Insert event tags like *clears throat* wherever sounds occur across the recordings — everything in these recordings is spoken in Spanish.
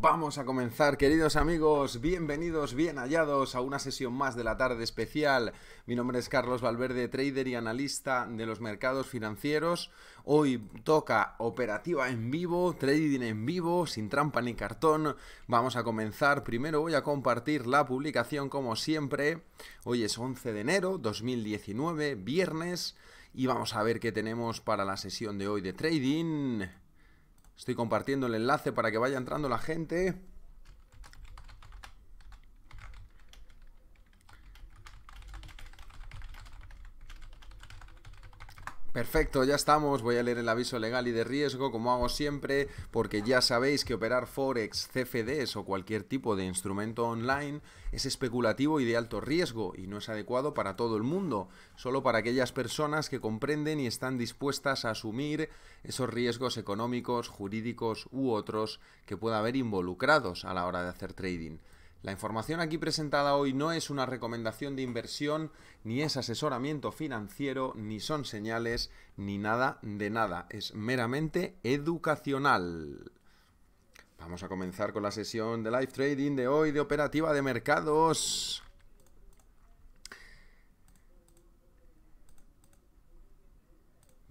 Vamos a comenzar, queridos amigos, bienvenidos, bien hallados a una sesión más de la tarde especial. Mi nombre es Carlos Valverde, trader y analista de los mercados financieros. Hoy toca operativa en vivo, trading en vivo, sin trampa ni cartón. Vamos a comenzar, primero voy a compartir la publicación como siempre. Hoy es 11 de enero 2019, viernes, y vamos a ver qué tenemos para la sesión de hoy de trading. Estoy compartiendo el enlace para que vaya entrando la gente. Perfecto, ya estamos. Voy a leer el aviso legal y de riesgo, como hago siempre, porque ya sabéis que operar Forex, CFDs o cualquier tipo de instrumento online es especulativo y de alto riesgo y no es adecuado para todo el mundo, solo para aquellas personas que comprenden y están dispuestas a asumir esos riesgos económicos, jurídicos u otros que pueda haber involucrados a la hora de hacer trading. La información aquí presentada hoy no es una recomendación de inversión, ni es asesoramiento financiero, ni son señales, ni nada de nada. Es meramente educacional. Vamos a comenzar con la sesión de live trading de hoy de operativa de mercados.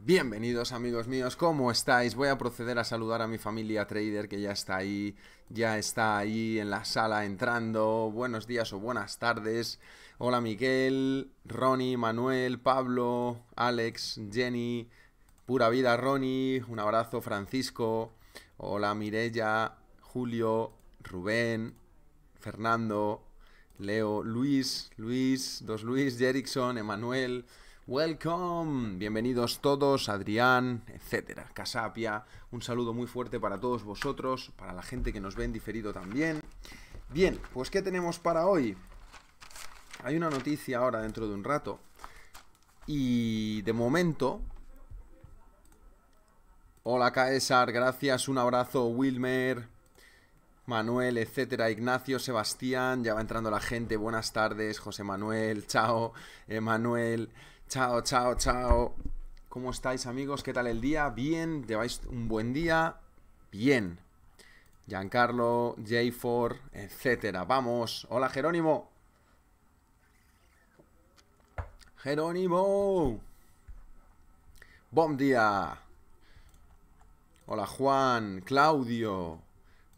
Bienvenidos amigos míos, ¿cómo estáis? Voy a proceder a saludar a mi familia trader que ya está ahí, ya está ahí en la sala entrando. Buenos días o buenas tardes. Hola Miguel, Ronnie, Manuel, Pablo, Alex, Jenny, pura vida Ronnie, un abrazo Francisco. Hola Mirella, Julio, Rubén, Fernando, Leo, Luis, Luis, dos Luis, Jerickson, Emanuel. Welcome, bienvenidos todos, Adrián, etcétera, Casapia, un saludo muy fuerte para todos vosotros, para la gente que nos ve en diferido también. Bien, pues ¿qué tenemos para hoy? Hay una noticia ahora dentro de un rato y de momento... Hola Caesar, gracias, un abrazo Wilmer, Manuel, etcétera, Ignacio, Sebastián, ya va entrando la gente, buenas tardes, José Manuel, chao, Emanuel. Chao, chao, chao. ¿Cómo estáis amigos? ¿Qué tal el día? Bien, lleváis un buen día. Bien. Giancarlo, J4, etcétera. Vamos. Hola Jerónimo. Jerónimo. Bom día. Hola Juan, Claudio.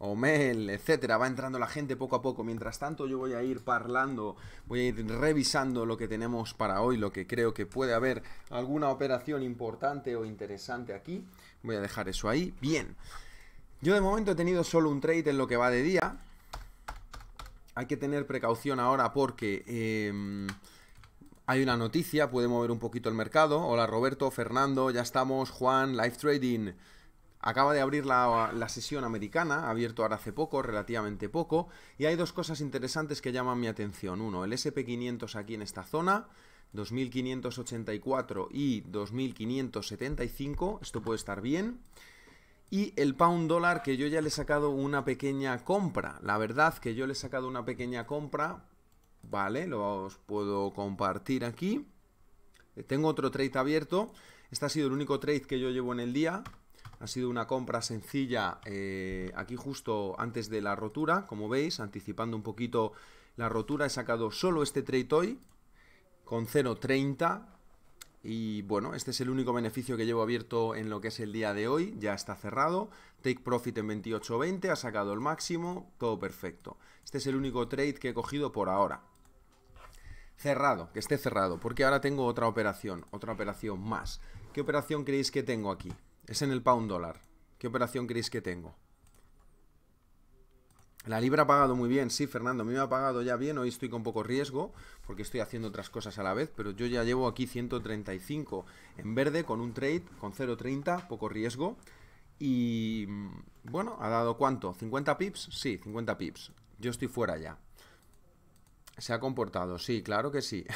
Omel, etcétera. Va entrando la gente poco a poco. Mientras tanto, yo voy a ir parlando, voy a ir revisando lo que tenemos para hoy, lo que creo que puede haber alguna operación importante o interesante aquí. Voy a dejar eso ahí. Bien. Yo de momento he tenido solo un trade en lo que va de día. Hay que tener precaución ahora porque em, hay una noticia, puede mover un poquito el mercado. Hola Roberto, Fernando, ya estamos, Juan, Live Trading. Acaba de abrir la, sesión americana, ha abierto ahora hace poco, relativamente poco, y hay dos cosas interesantes que llaman mi atención. Uno, el SP500 aquí en esta zona, 2584 y 2575, esto puede estar bien. Y el pound dólar que yo ya le he sacado una pequeña compra. La verdad que yo le he sacado una pequeña compra, vale, lo os puedo compartir aquí. Tengo otro trade abierto, este ha sido el único trade que yo llevo en el día, ha sido una compra sencilla eh, aquí justo antes de la rotura, como veis, anticipando un poquito la rotura. He sacado solo este trade hoy con 0.30 y bueno, este es el único beneficio que llevo abierto en lo que es el día de hoy. Ya está cerrado. Take profit en 28.20, ha sacado el máximo, todo perfecto. Este es el único trade que he cogido por ahora. Cerrado, que esté cerrado, porque ahora tengo otra operación, otra operación más. ¿Qué operación creéis que tengo aquí? Es en el pound dólar. ¿Qué operación creéis que tengo? La libra ha pagado muy bien, sí, Fernando, a mí me ha pagado ya bien, hoy estoy con poco riesgo, porque estoy haciendo otras cosas a la vez, pero yo ya llevo aquí 135 en verde con un trade, con 0.30, poco riesgo, y mm, bueno, ha dado cuánto, 50 pips, sí, 50 pips, yo estoy fuera ya. Se ha comportado, sí, claro que sí. *laughs*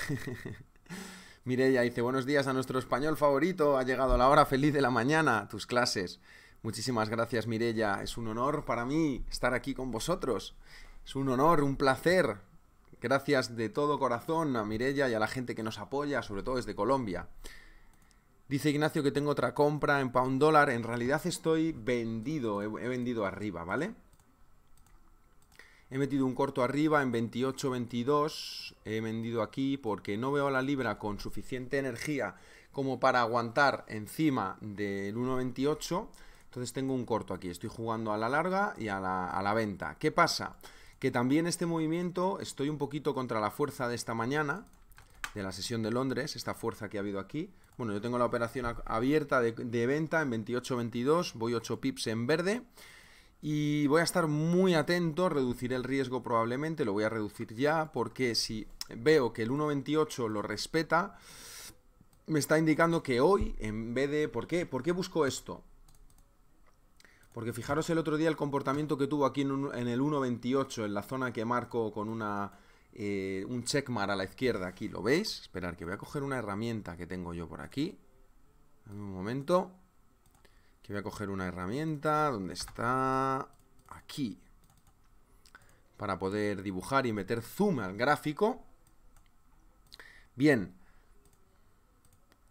Mirella dice, buenos días a nuestro español favorito, ha llegado la hora feliz de la mañana, tus clases. Muchísimas gracias Mirella, es un honor para mí estar aquí con vosotros. Es un honor, un placer. Gracias de todo corazón a Mirella y a la gente que nos apoya, sobre todo desde Colombia. Dice Ignacio que tengo otra compra en pound dólar. En realidad estoy vendido, he, vendido arriba, ¿vale? He metido un corto arriba en 28.22. He vendido aquí porque no veo la libra con suficiente energía como para aguantar encima del 1.28. Entonces tengo un corto aquí. Estoy jugando a la larga y a la, venta. ¿Qué pasa? Que también este movimiento estoy un poquito contra la fuerza de esta mañana de la sesión de Londres, esta fuerza que ha habido aquí. Bueno, yo tengo la operación abierta de, de venta en 28.22, voy 8 pips en verde y voy a estar muy atento, reducir el riesgo probablemente, lo voy a reducir ya, porque si veo que el 1.28 lo respeta, me está indicando que hoy, en vez de... ¿Por qué? ¿Por qué busco esto? Porque fijaros el otro día el comportamiento que tuvo aquí en, el 1.28, en la zona que marco con una, eh, un checkmar a la izquierda. Aquí, ¿lo veis? Esperar, que voy a coger una herramienta que tengo yo por aquí. Un momento que voy a coger una herramienta, ¿dónde está? Aquí. Para poder dibujar y meter zoom al gráfico. Bien.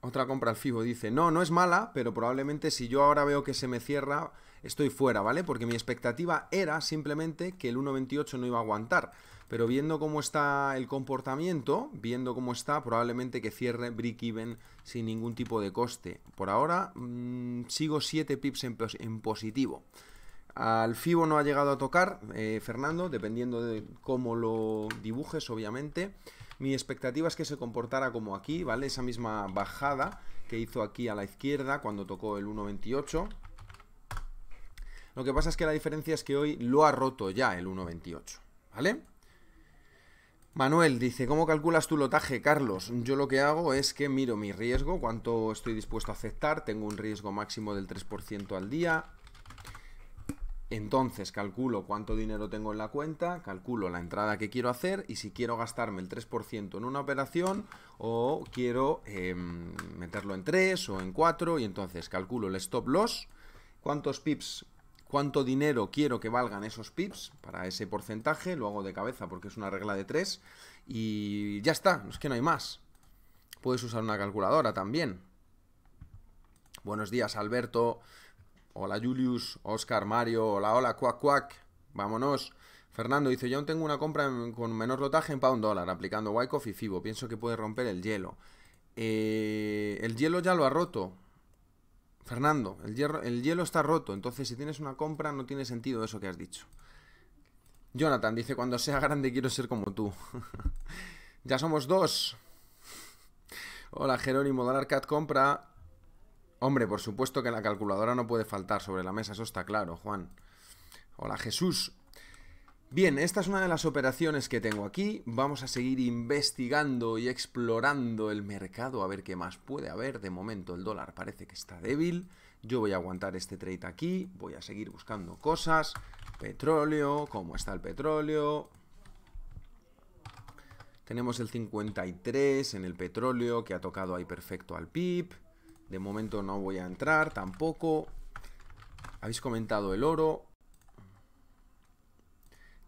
Otra compra al FIBO dice, no, no es mala, pero probablemente si yo ahora veo que se me cierra, estoy fuera, ¿vale? Porque mi expectativa era simplemente que el 1.28 no iba a aguantar pero viendo cómo está el comportamiento, viendo cómo está, probablemente que cierre brick even sin ningún tipo de coste. Por ahora mm, sigo 7 pips en, positivo. Al FIBO no ha llegado a tocar, eh, Fernando, dependiendo de cómo lo dibujes, obviamente. Mi expectativa es que se comportara como aquí, ¿vale? Esa misma bajada que hizo aquí a la izquierda cuando tocó el 1.28. Lo que pasa es que la diferencia es que hoy lo ha roto ya el 1.28, ¿vale? Manuel dice, ¿cómo calculas tu lotaje, Carlos? Yo lo que hago es que miro mi riesgo, cuánto estoy dispuesto a aceptar, tengo un riesgo máximo del 3% al día, entonces calculo cuánto dinero tengo en la cuenta, calculo la entrada que quiero hacer y si quiero gastarme el 3% en una operación o quiero em, meterlo en 3 o en 4 y entonces calculo el stop loss, cuántos pips cuánto dinero quiero que valgan esos pips para ese porcentaje, lo hago de cabeza porque es una regla de tres, y ya está, es que no hay más. Puedes usar una calculadora también. Buenos días Alberto, hola Julius, Oscar, Mario, hola, hola, cuac, cuac, vámonos. Fernando dice, yo no tengo una compra con menor lotaje en pound dólar, aplicando Wyckoff y Fibo. Pienso que puede romper el hielo. Eh, el hielo ya lo ha roto. Fernando, el, hielo está roto, entonces si tienes una compra no tiene sentido eso que has dicho. Jonathan dice, cuando sea grande quiero ser como tú. *laughs* ya somos dos. Hola Jerónimo, dólar Cat compra. Hombre, por supuesto que la calculadora no puede faltar sobre la mesa, eso está claro, Juan. Hola Jesús. Bien, esta es una de las operaciones que tengo aquí. Vamos a seguir investigando y explorando el mercado a ver qué más puede haber. De momento el dólar parece que está débil. Yo voy a aguantar este trade aquí. Voy a seguir buscando cosas. Petróleo, cómo está el petróleo. Tenemos el 53 en el petróleo que ha tocado ahí perfecto al PIB. De momento no voy a entrar tampoco. Habéis comentado el oro.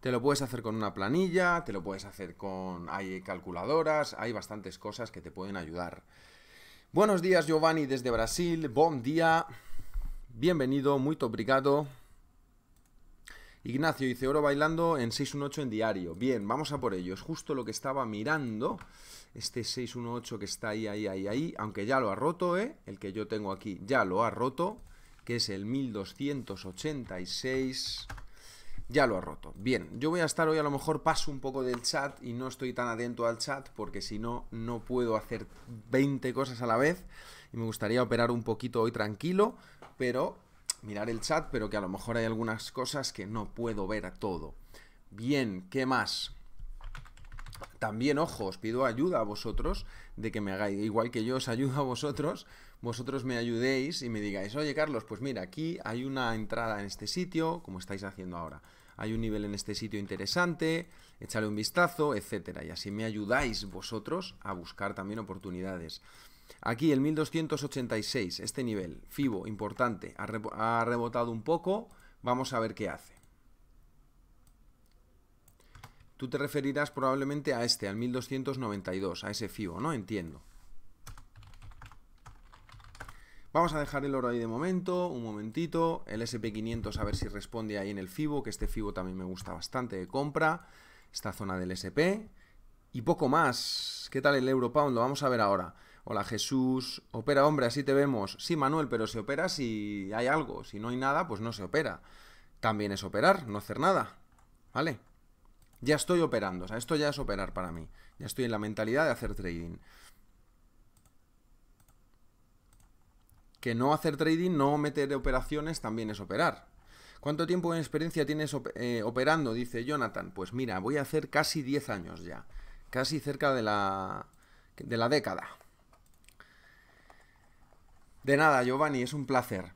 Te lo puedes hacer con una planilla, te lo puedes hacer con... Hay calculadoras, hay bastantes cosas que te pueden ayudar. Buenos días Giovanni desde Brasil, buen día, bienvenido, muy obrigado. Ignacio dice oro bailando en 618 en diario. Bien, vamos a por ello. Es justo lo que estaba mirando. Este 618 que está ahí, ahí, ahí, ahí. Aunque ya lo ha roto, ¿eh? El que yo tengo aquí ya lo ha roto. Que es el 1286 ya lo ha roto. Bien, yo voy a estar hoy, a lo mejor paso un poco del chat y no estoy tan atento al chat porque si no, no puedo hacer 20 cosas a la vez y me gustaría operar un poquito hoy tranquilo, pero mirar el chat, pero que a lo mejor hay algunas cosas que no puedo ver a todo. Bien, ¿qué más? También, ojo, os pido ayuda a vosotros de que me hagáis, igual que yo os ayudo a vosotros, vosotros me ayudéis y me digáis, oye Carlos, pues mira, aquí hay una entrada en este sitio, como estáis haciendo ahora. Hay un nivel en este sitio interesante, échale un vistazo, etcétera. Y así me ayudáis vosotros a buscar también oportunidades. Aquí el 1286, este nivel, FIBO, importante, ha, rebotado un poco, vamos a ver qué hace. Tú te referirás probablemente a este, al 1292, a ese FIBO, ¿no? Entiendo. Vamos a dejar el oro ahí de momento, un momentito, el SP500 a ver si responde ahí en el FIBO, que este FIBO también me gusta bastante de compra, esta zona del SP, y poco más. ¿Qué tal el euro Lo vamos a ver ahora. Hola Jesús, opera hombre, así te vemos. Sí Manuel, pero se opera si hay algo, si no hay nada, pues no se opera. También es operar, no hacer nada, ¿vale? Ya estoy operando, o sea, esto ya es operar para mí. Ya estoy en la mentalidad de hacer trading. que no hacer trading, no meter operaciones también es operar. ¿Cuánto tiempo de experiencia tienes eh, operando? Dice Jonathan. Pues mira, voy a hacer casi 10 años ya. Casi cerca de la, de la década. De nada, Giovanni, es un placer.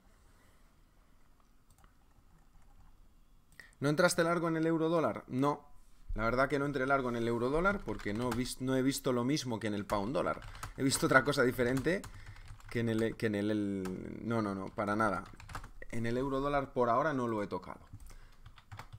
¿No entraste largo en el euro dólar? No. La verdad que no entré largo en el euro dólar porque no, no he visto lo mismo que en el pound dólar. He visto otra cosa diferente que en el, no, no, no, para nada. En el euro dólar por ahora no lo he tocado.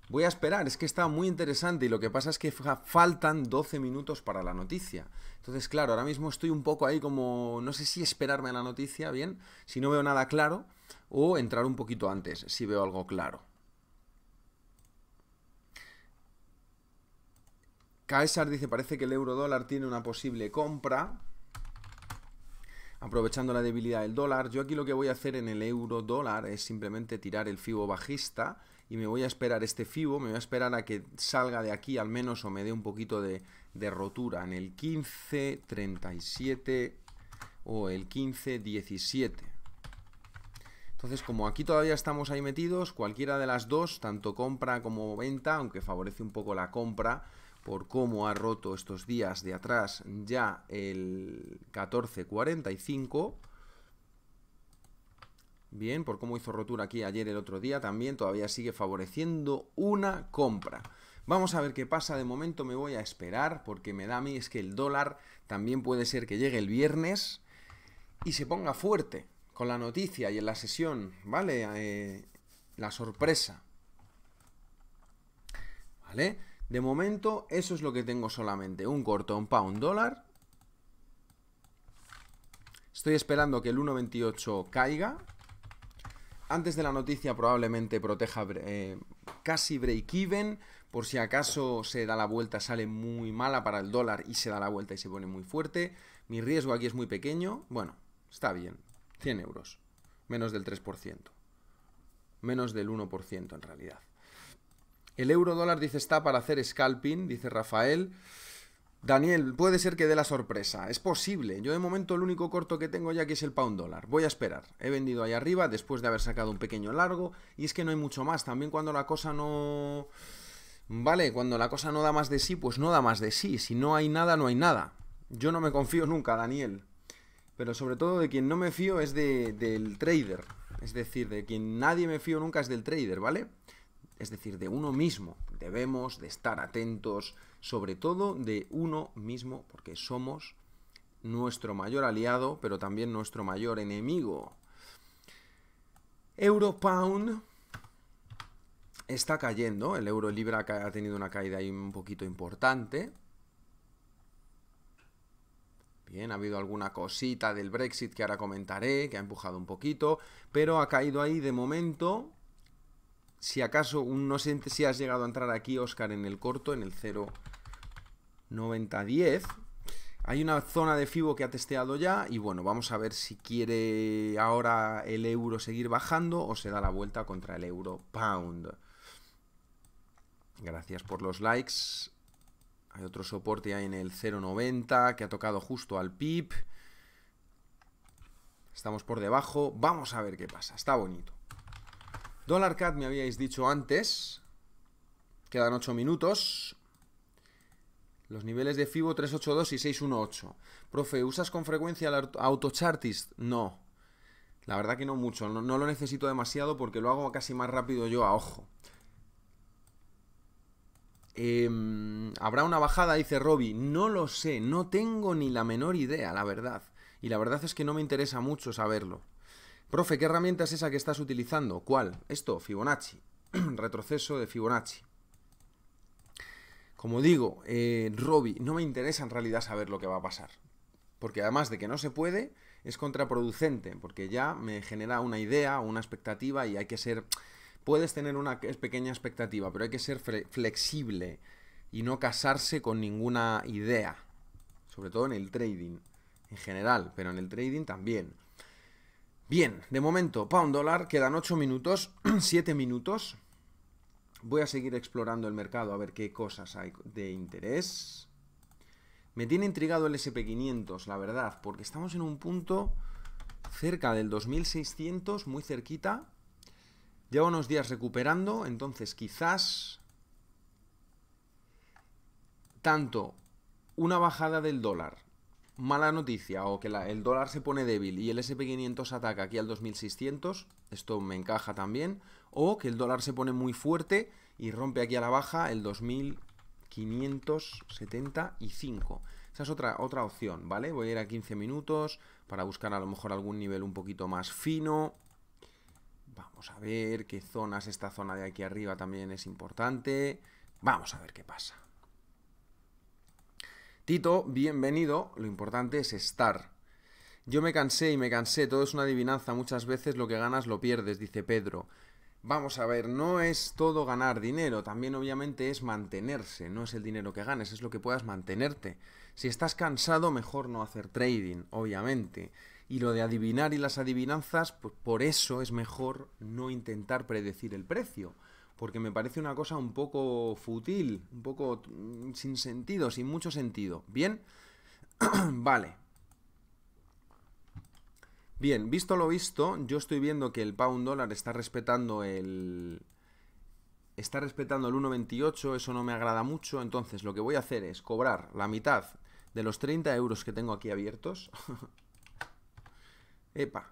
Voy a esperar, es que está muy interesante y lo que pasa es que faltan 12 minutos para la noticia. Entonces, claro, ahora mismo estoy un poco ahí como, no sé si esperarme a la noticia, bien, si no veo nada claro, o entrar un poquito antes, si veo algo claro. Caesar dice, parece que el euro dólar tiene una posible compra aprovechando la debilidad del dólar. Yo aquí lo que voy a hacer en el euro dólar es simplemente tirar el FIBO bajista y me voy a esperar este FIBO, me voy a esperar a que salga de aquí al menos o me dé un poquito de, rotura en el 15.37 o el 15.17. Entonces, como aquí todavía estamos ahí metidos, cualquiera de las dos, tanto compra como venta, aunque favorece un poco la compra, por cómo ha roto estos días de atrás ya el 1445. Bien, por cómo hizo rotura aquí ayer el otro día, también todavía sigue favoreciendo una compra. Vamos a ver qué pasa, de momento me voy a esperar porque me da a mí es que el dólar también puede ser que llegue el viernes y se ponga fuerte con la noticia y en la sesión, ¿vale? Eh, la sorpresa. ¿Vale? De momento, eso es lo que tengo solamente. Un corto, un pound dólar. Estoy esperando que el 1.28 caiga. Antes de la noticia probablemente proteja eh, casi break-even. Por si acaso se da la vuelta, sale muy mala para el dólar y se da la vuelta y se pone muy fuerte. Mi riesgo aquí es muy pequeño. Bueno, está bien. 100 euros. Menos del 3%. Menos del 1% en realidad. El euro dólar dice está para hacer scalping, dice Rafael. Daniel, puede ser que dé la sorpresa. Es posible. Yo de momento el único corto que tengo ya que es el pound dólar. Voy a esperar. He vendido ahí arriba después de haber sacado un pequeño largo. Y es que no hay mucho más. También cuando la cosa no... Vale, cuando la cosa no da más de sí, pues no da más de sí. Si no hay nada, no hay nada. Yo no me confío nunca, Daniel. Pero sobre todo de quien no me fío es del trader. Es decir, de quien nadie me fío nunca es del trader, ¿vale? es decir, de uno mismo. Debemos de estar atentos, sobre todo de uno mismo, porque somos nuestro mayor aliado, pero también nuestro mayor enemigo. Pound está cayendo, el euro libra ha tenido una caída ahí un poquito importante. Bien, ha habido alguna cosita del Brexit que ahora comentaré, que ha empujado un poquito, pero ha caído ahí de momento si acaso, no sé si has llegado a entrar aquí, Oscar, en el corto, en el 0.9010. Hay una zona de FIBO que ha testeado ya y bueno, vamos a ver si quiere ahora el euro seguir bajando o se da la vuelta contra el euro pound. Gracias por los likes. Hay otro soporte ahí en el 0.90 que ha tocado justo al pip. Estamos por debajo. Vamos a ver qué pasa. Está bonito dollarcad me habíais dicho antes. Quedan 8 minutos. Los niveles de FIBO 382 y 618. Profe, ¿usas con frecuencia el autochartist? No. La verdad que no mucho. No, lo necesito demasiado porque lo hago casi más rápido yo a ojo. Em, ¿Habrá una bajada? Dice Robbie. No lo sé, no tengo ni la menor idea, la verdad. Y la verdad es que no me interesa mucho saberlo. Profe, ¿qué herramienta es esa que estás utilizando? ¿Cuál? Esto, Fibonacci. *clears throat* Retroceso de Fibonacci. Como digo, eh, Robby, no me interesa en realidad saber lo que va a pasar. Porque además de que no se puede, es contraproducente, porque ya me genera una idea, una expectativa y hay que ser... Puedes tener una pequeña expectativa, pero hay que ser flexible y no casarse con ninguna idea, sobre todo en el trading en general, pero en el trading también. Bien, de momento, pound dólar, quedan 8 minutos, 7 *clears throat* minutos. Voy a seguir explorando el mercado a ver qué cosas hay de interés. Me tiene intrigado el SP500, la verdad, porque estamos en un punto cerca del 2600, muy cerquita. Lleva unos días recuperando, entonces quizás tanto una bajada del dólar mala noticia o que el dólar se pone débil y el SP500 ataca aquí al 2600, esto me encaja también, o que el dólar se pone muy fuerte y rompe aquí a la baja el 2575. Esa es otra, otra opción, ¿vale? Voy a ir a 15 minutos para buscar a lo mejor algún nivel un poquito más fino. Vamos a ver qué zonas, esta zona de aquí arriba también es importante. Vamos a ver qué pasa. Tito, bienvenido, lo importante es estar. Yo me cansé y me cansé, todo es una adivinanza, muchas veces lo que ganas lo pierdes, dice Pedro. Vamos a ver, no es todo ganar dinero, también obviamente es mantenerse, no es el dinero que ganes, es lo que puedas mantenerte. Si estás cansado, mejor no hacer trading, obviamente. Y lo de adivinar y las adivinanzas, pues por eso es mejor no intentar predecir el precio porque me parece una cosa un poco fútil, un poco mm, sin sentido, sin mucho sentido. Bien, *clears throat* vale. Bien, visto lo visto, yo estoy viendo que el pound dólar está respetando el... Está respetando el 1.28, eso no me agrada mucho, entonces lo que voy a hacer es cobrar la mitad de los 30 euros que tengo aquí abiertos. *laughs* Epa,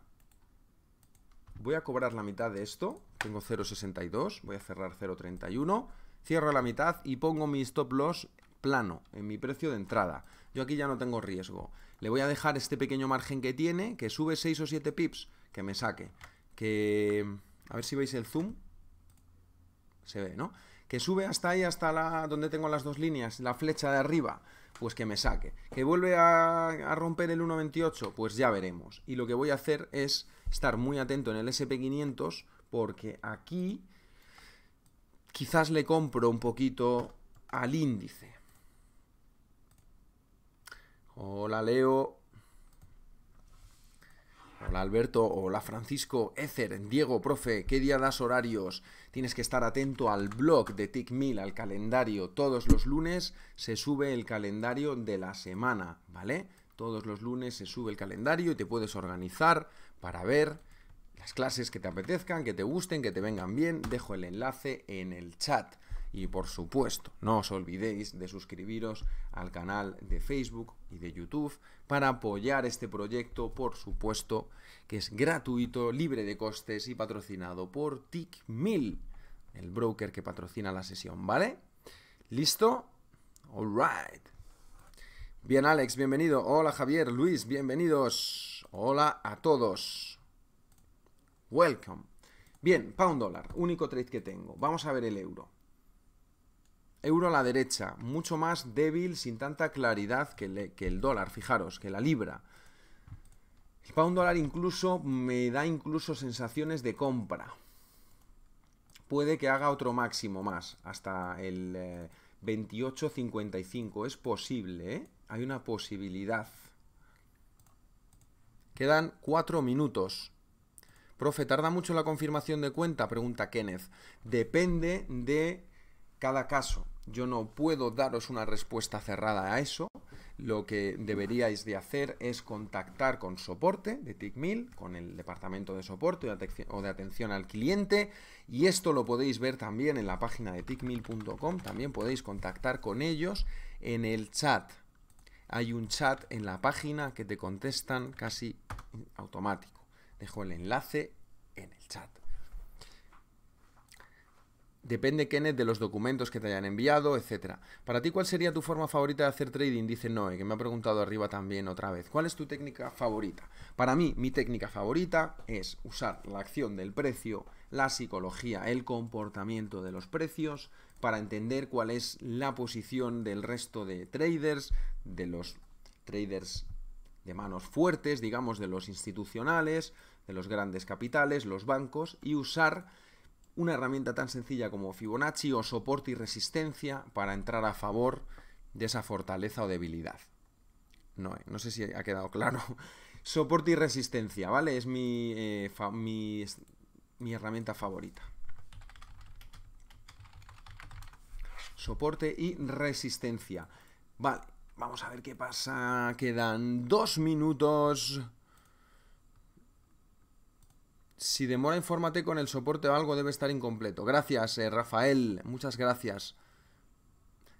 Voy a cobrar la mitad de esto. Tengo 0.62. Voy a cerrar 0.31. Cierro la mitad y pongo mi stop loss plano en mi precio de entrada. Yo aquí ya no tengo riesgo. Le voy a dejar este pequeño margen que tiene, que sube 6 o 7 pips, que me saque. Que... A ver si veis el zoom. Se ve, ¿no? Que sube hasta ahí, hasta la, donde tengo las dos líneas, la flecha de arriba, pues que me saque. Que vuelve a, a romper el 1.28, pues ya veremos. Y lo que voy a hacer es estar muy atento en el SP500 porque aquí quizás le compro un poquito al índice. Hola Leo. Hola Alberto, hola Francisco, Ether, Diego, profe, ¿qué día das horarios? Tienes que estar atento al blog de TickMill, al calendario. Todos los lunes se sube el calendario de la semana, ¿vale? Todos los lunes se sube el calendario y te puedes organizar para ver las clases que te apetezcan, que te gusten, que te vengan bien. Dejo el enlace en el chat. Y por supuesto, no os olvidéis de suscribiros al canal de Facebook y de YouTube para apoyar este proyecto, por supuesto, que es gratuito, libre de costes y patrocinado por TIC1000, el broker que patrocina la sesión, ¿vale? ¿Listo? Alright. Bien, Alex, bienvenido. Hola, Javier, Luis, bienvenidos. Hola a todos. Welcome. Bien, pound dólar, único trade que tengo. Vamos a ver el euro. Euro a la derecha, mucho más débil, sin tanta claridad que, el dólar, fijaros, que la libra. El pound dólar incluso me da incluso sensaciones de compra. Puede que haga otro máximo más, hasta el 28.55. Eh, es posible, ¿eh? Hay una posibilidad. Quedan cuatro minutos. Profe, ¿tarda mucho la confirmación de cuenta? Pregunta Kenneth. Depende de cada caso. Yo no puedo daros una respuesta cerrada a eso. Lo que deberíais de hacer es contactar con soporte de TICMIL, con el departamento de soporte o de atención al cliente. Y esto lo podéis ver también en la página de ticmil.com. También podéis contactar con ellos en el chat hay un chat en la página que te contestan casi automático. Dejo el enlace en el chat. Depende, Kenneth, de los documentos que te hayan enviado, etc. Para ti, ¿cuál sería tu forma favorita de hacer trading? Dice Noe, que me ha preguntado arriba también otra vez. ¿Cuál es tu técnica favorita? Para mí, mi técnica favorita es usar la acción del precio, la psicología, el comportamiento de los precios, para entender cuál es la posición del resto de traders, de los traders de manos fuertes, digamos, de los institucionales, de los grandes capitales, los bancos, y usar una herramienta tan sencilla como Fibonacci o soporte y resistencia para entrar a favor de esa fortaleza o debilidad. No, eh, sé si ha quedado claro. *laughs* soporte y resistencia, ¿vale? Es mi, eh, mi herramienta favorita. soporte y resistencia. Vale, vamos a ver qué pasa. Quedan dos minutos. Si demora, infórmate con el soporte o algo, debe estar incompleto. Gracias, eh, Rafael. Muchas gracias.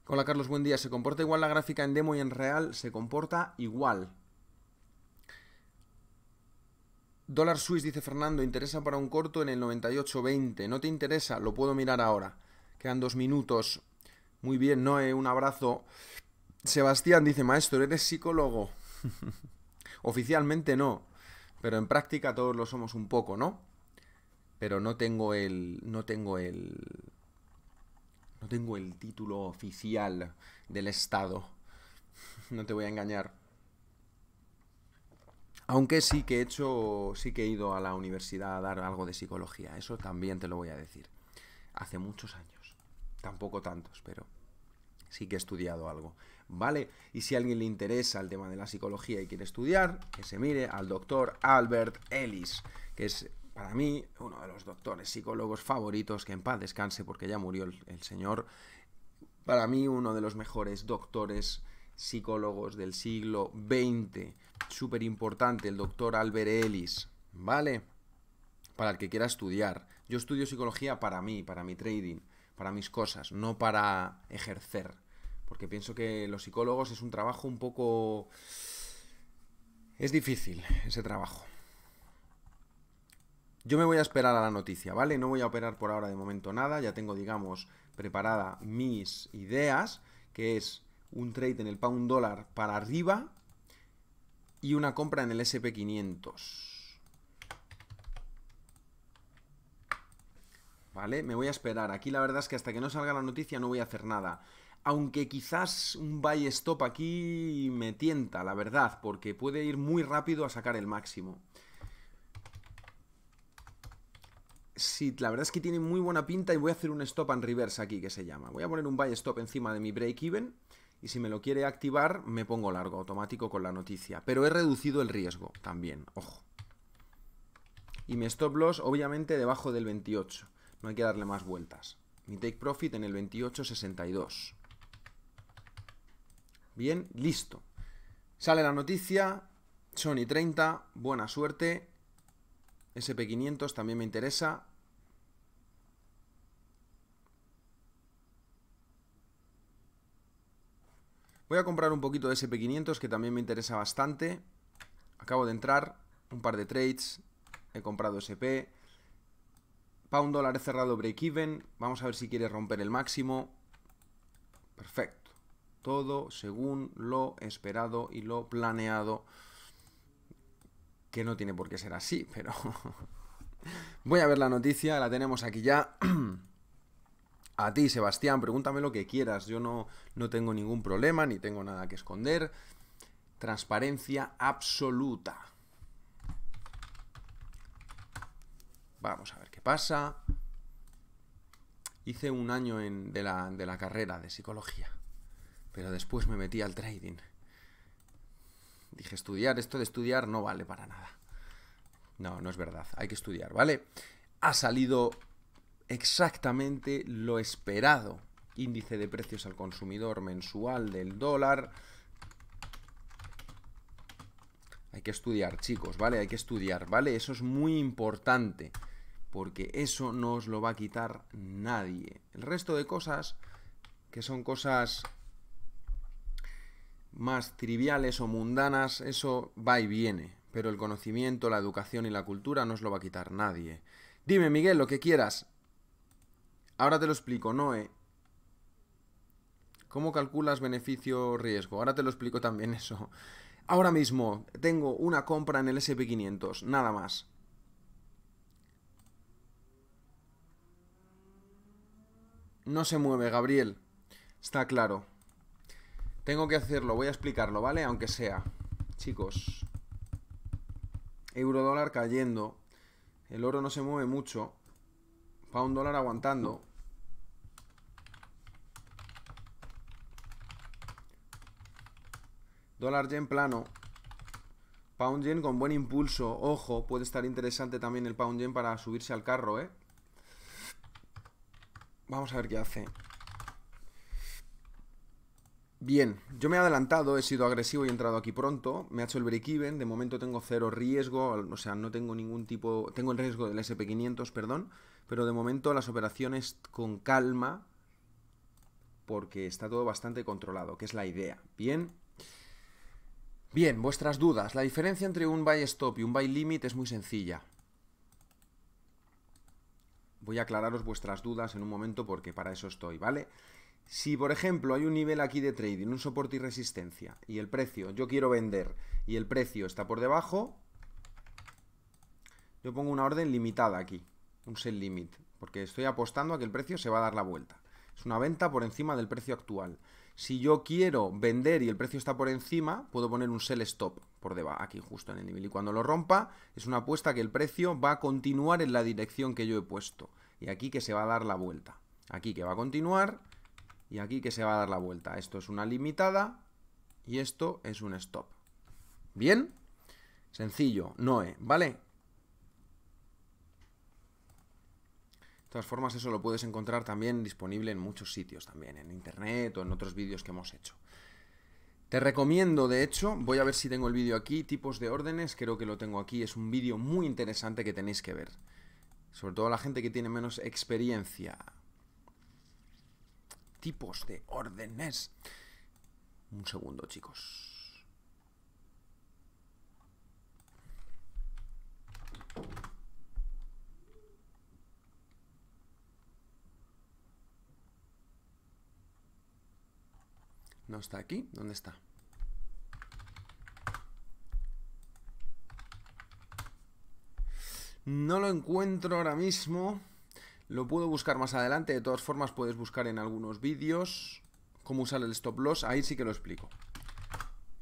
Hola, Carlos, buen día. ¿Se comporta igual la gráfica en demo y en real? Se comporta igual. Dólar Swiss, dice Fernando, interesa para un corto en el 98.20. No te interesa, lo puedo mirar ahora. Quedan dos minutos. Muy bien, Noé, un abrazo. Sebastián dice, maestro, ¿eres psicólogo? *laughs* Oficialmente no, pero en práctica todos lo somos un poco, ¿no? Pero no tengo el... no tengo el... no tengo el título oficial del Estado. *laughs* no te voy a engañar. Aunque sí que he hecho, sí que he ido a la universidad a dar algo de psicología, eso también te lo voy a decir. Hace muchos años tampoco tantos, pero sí que he estudiado algo, ¿vale? Y si a alguien le interesa el tema de la psicología y quiere estudiar, que se mire al doctor Albert Ellis, que es para mí uno de los doctores psicólogos favoritos, que en paz descanse porque ya murió el, señor, para mí uno de los mejores doctores psicólogos del siglo XX, súper importante, el doctor Albert Ellis, ¿vale? Para el que quiera estudiar. Yo estudio psicología para mí, para mi trading para mis cosas, no para ejercer. Porque pienso que los psicólogos es un trabajo un poco... Es difícil ese trabajo. Yo me voy a esperar a la noticia, ¿vale? No voy a operar por ahora de momento nada, ya tengo, digamos, preparada mis ideas, que es un trade en el pound dólar para arriba y una compra en el SP500. Me voy a esperar. Aquí la verdad es que hasta que no salga la noticia no voy a hacer nada. Aunque quizás un buy stop aquí me tienta, la verdad, porque puede ir muy rápido a sacar el máximo. Sí, la verdad es que tiene muy buena pinta y voy a hacer un stop and reverse aquí, que se llama. Voy a poner un buy stop encima de mi break even y si me lo quiere activar me pongo largo automático con la noticia. Pero he reducido el riesgo también, ojo. Y mi stop loss obviamente debajo del 28. No hay que darle más vueltas. Mi take profit en el 28.62. Bien, listo. Sale la noticia. Sony 30, buena suerte. SP500 también me interesa. Voy a comprar un poquito de SP500 que también me interesa bastante. Acabo de entrar, un par de trades, he comprado SP, un dólar cerrado break-even. Vamos a ver si quiere romper el máximo. Perfecto. Todo según lo esperado y lo planeado. Que no tiene por qué ser así, pero... *laughs* Voy a ver la noticia, la tenemos aquí ya. *clears throat* a ti, Sebastián, pregúntame lo que quieras. Yo no, no tengo ningún problema, ni tengo nada que esconder. Transparencia absoluta. Vamos a ver qué pasa. Hice un año de, la, de la carrera de psicología, pero después me metí al trading. Dije, estudiar, esto de estudiar no vale para nada. No, no es verdad, hay que estudiar, ¿vale? Ha salido exactamente lo esperado. Índice de precios al consumidor mensual del dólar. Hay que estudiar, chicos, ¿vale? Hay que estudiar, ¿vale? Eso es muy importante porque eso no os lo va a quitar nadie. El resto de cosas, que son cosas más triviales o mundanas, eso va y viene, pero el conocimiento, la educación y la cultura no os lo va a quitar nadie. Dime, Miguel, lo que quieras. Ahora te lo explico, Noé. ¿Cómo calculas beneficio-riesgo? Ahora te lo explico también *laughs* eso. Ahora mismo tengo una compra en el SP500, nada más. No se mueve, Gabriel. Está claro. Tengo que hacerlo, voy a explicarlo, ¿vale? Aunque sea. Chicos. Euro dólar cayendo. El oro no se mueve mucho. Pound dólar aguantando. Dólar yen plano. Pound yen con buen impulso. Ojo, puede estar interesante también el pound yen para subirse al carro, ¿eh? Vamos a ver qué hace. Bien, yo me he adelantado, he sido agresivo y he entrado aquí pronto. Me ha hecho el break-even. De momento tengo cero riesgo, o sea, no tengo ningún tipo... Tengo el riesgo del SP500, perdón. Pero de momento las operaciones con calma, porque está todo bastante controlado, que es la idea. Bien. Bien, vuestras dudas. La diferencia entre un buy stop y un buy limit es muy sencilla voy a aclararos vuestras dudas en un momento porque para eso estoy, ¿vale? Si, por ejemplo, hay un nivel aquí de trading, un soporte y resistencia, y el precio, yo quiero vender, y el precio está por debajo, yo pongo una orden limitada aquí, un sell limit, porque estoy apostando a que el precio se va a dar la vuelta. Es una venta por encima del precio actual. Si yo quiero vender y el precio está por encima, puedo poner un sell stop por debajo, aquí justo en el nivel. Y cuando lo rompa, es una apuesta que el precio va a continuar en la dirección que yo he puesto. Y aquí que se va a dar la vuelta. Aquí que va a continuar y aquí que se va a dar la vuelta. Esto es una limitada y esto es un stop. ¿Bien? Sencillo, Noe, ¿vale? De todas formas, eso lo puedes encontrar también disponible en muchos sitios, también en internet o en otros vídeos que hemos hecho. Te recomiendo, de hecho, voy a ver si tengo el vídeo aquí, tipos de órdenes, creo que lo tengo aquí, es un vídeo muy interesante que tenéis que ver. Sobre todo la gente que tiene menos experiencia. Tipos de órdenes. Un segundo, chicos. No está aquí. ¿Dónde está? No lo encuentro ahora mismo. Lo puedo buscar más adelante. De todas formas, puedes buscar en algunos vídeos cómo usar el stop loss. Ahí sí que lo explico.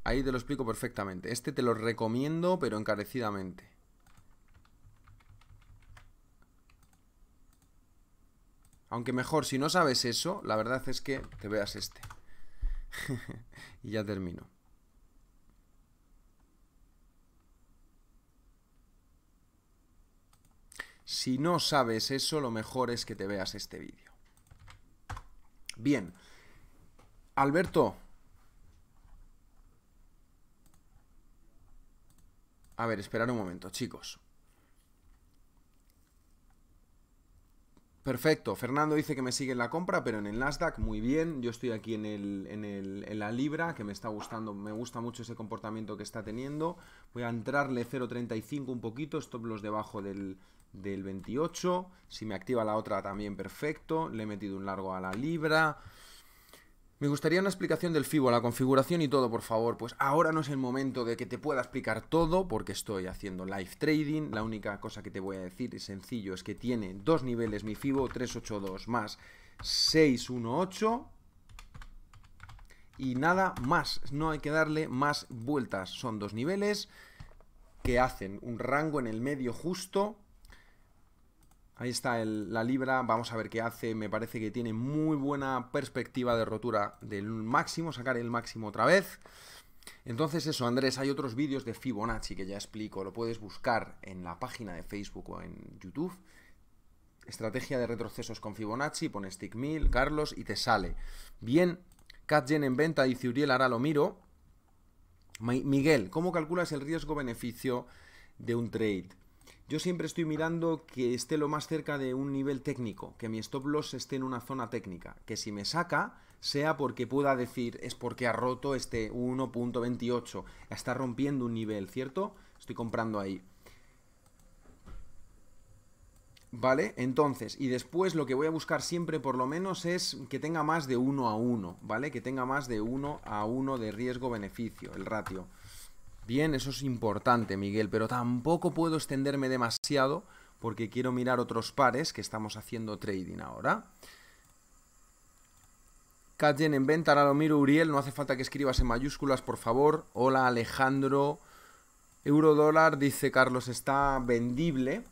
Ahí te lo explico perfectamente. Este te lo recomiendo, pero encarecidamente. Aunque mejor, si no sabes eso, la verdad es que te veas este. *laughs* y ya termino. Si no sabes eso, lo mejor es que te veas este vídeo. Bien. Alberto. A ver, esperar un momento, chicos. Perfecto. Fernando dice que me sigue en la compra, pero en el Nasdaq muy bien. Yo estoy aquí en, el, en, la Libra, que me está gustando, me gusta mucho ese comportamiento que está teniendo. Voy a entrarle 0.35 un poquito, stop los debajo del, del 28. Si me activa la otra también perfecto. Le he metido un largo a la Libra. Me gustaría una explicación del FIBO, la configuración y todo, por favor. Pues ahora no es el momento de que te pueda explicar todo, porque estoy haciendo live trading. La única cosa que te voy a decir es sencillo, es que tiene dos niveles mi FIBO, 382 más 618 y nada más. No hay que darle más vueltas. Son dos niveles que hacen un rango en el medio justo Ahí está la libra, vamos a ver qué hace, me parece que tiene muy buena perspectiva de rotura del máximo, sacar el máximo otra vez. Entonces eso, Andrés, hay otros vídeos de Fibonacci que ya explico, lo puedes buscar en la página de Facebook o en YouTube. Estrategia de retrocesos con Fibonacci, pones Stick Carlos y te sale. Bien, CatGen en venta, dice Uriel, ahora lo miro. Miguel, ¿cómo calculas el riesgo-beneficio de un trade? Yo siempre estoy mirando que esté lo más cerca de un nivel técnico, que mi stop loss esté en una zona técnica, que si me saca sea porque pueda decir es porque ha roto este 1.28, está rompiendo un nivel, ¿cierto? Estoy comprando ahí. ¿Vale? Entonces, y después lo que voy a buscar siempre por lo menos es que tenga más de 1 a 1, ¿vale? Que tenga más de 1 a 1 de riesgo-beneficio, el ratio. Bien, eso es importante, Miguel, pero tampoco puedo extenderme demasiado porque quiero mirar otros pares que estamos haciendo trading ahora. Katjen en venta, ahora lo miro, Uriel, no hace falta que escribas en mayúsculas, por favor. Hola, Alejandro. eurodólar dice Carlos, está vendible.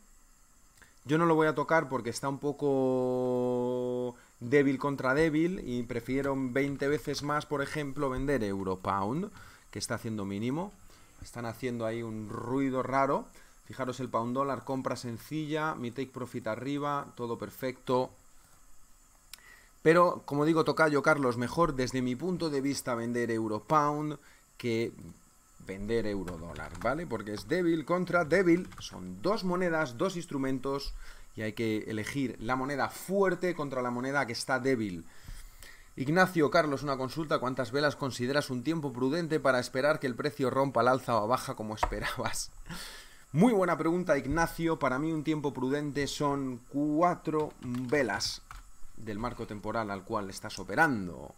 Yo no lo voy a tocar porque está un poco débil contra débil y prefiero 20 veces más, por ejemplo, vender euro pound, que está haciendo mínimo. Están haciendo ahí un ruido raro. Fijaros el pound dólar, compra sencilla, mi take profit arriba, todo perfecto. Pero, como digo, tocayo Carlos, mejor desde mi punto de vista vender euro pound que vender euro dólar, ¿vale? Porque es débil contra débil, son dos monedas, dos instrumentos y hay que elegir la moneda fuerte contra la moneda que está débil. Ignacio Carlos, una consulta, ¿cuántas velas consideras un tiempo prudente para esperar que el precio rompa al alza o a baja como *laughs* esperabas? Muy buena pregunta, Ignacio. Para mí un tiempo prudente son cuatro velas del marco temporal al cual estás operando.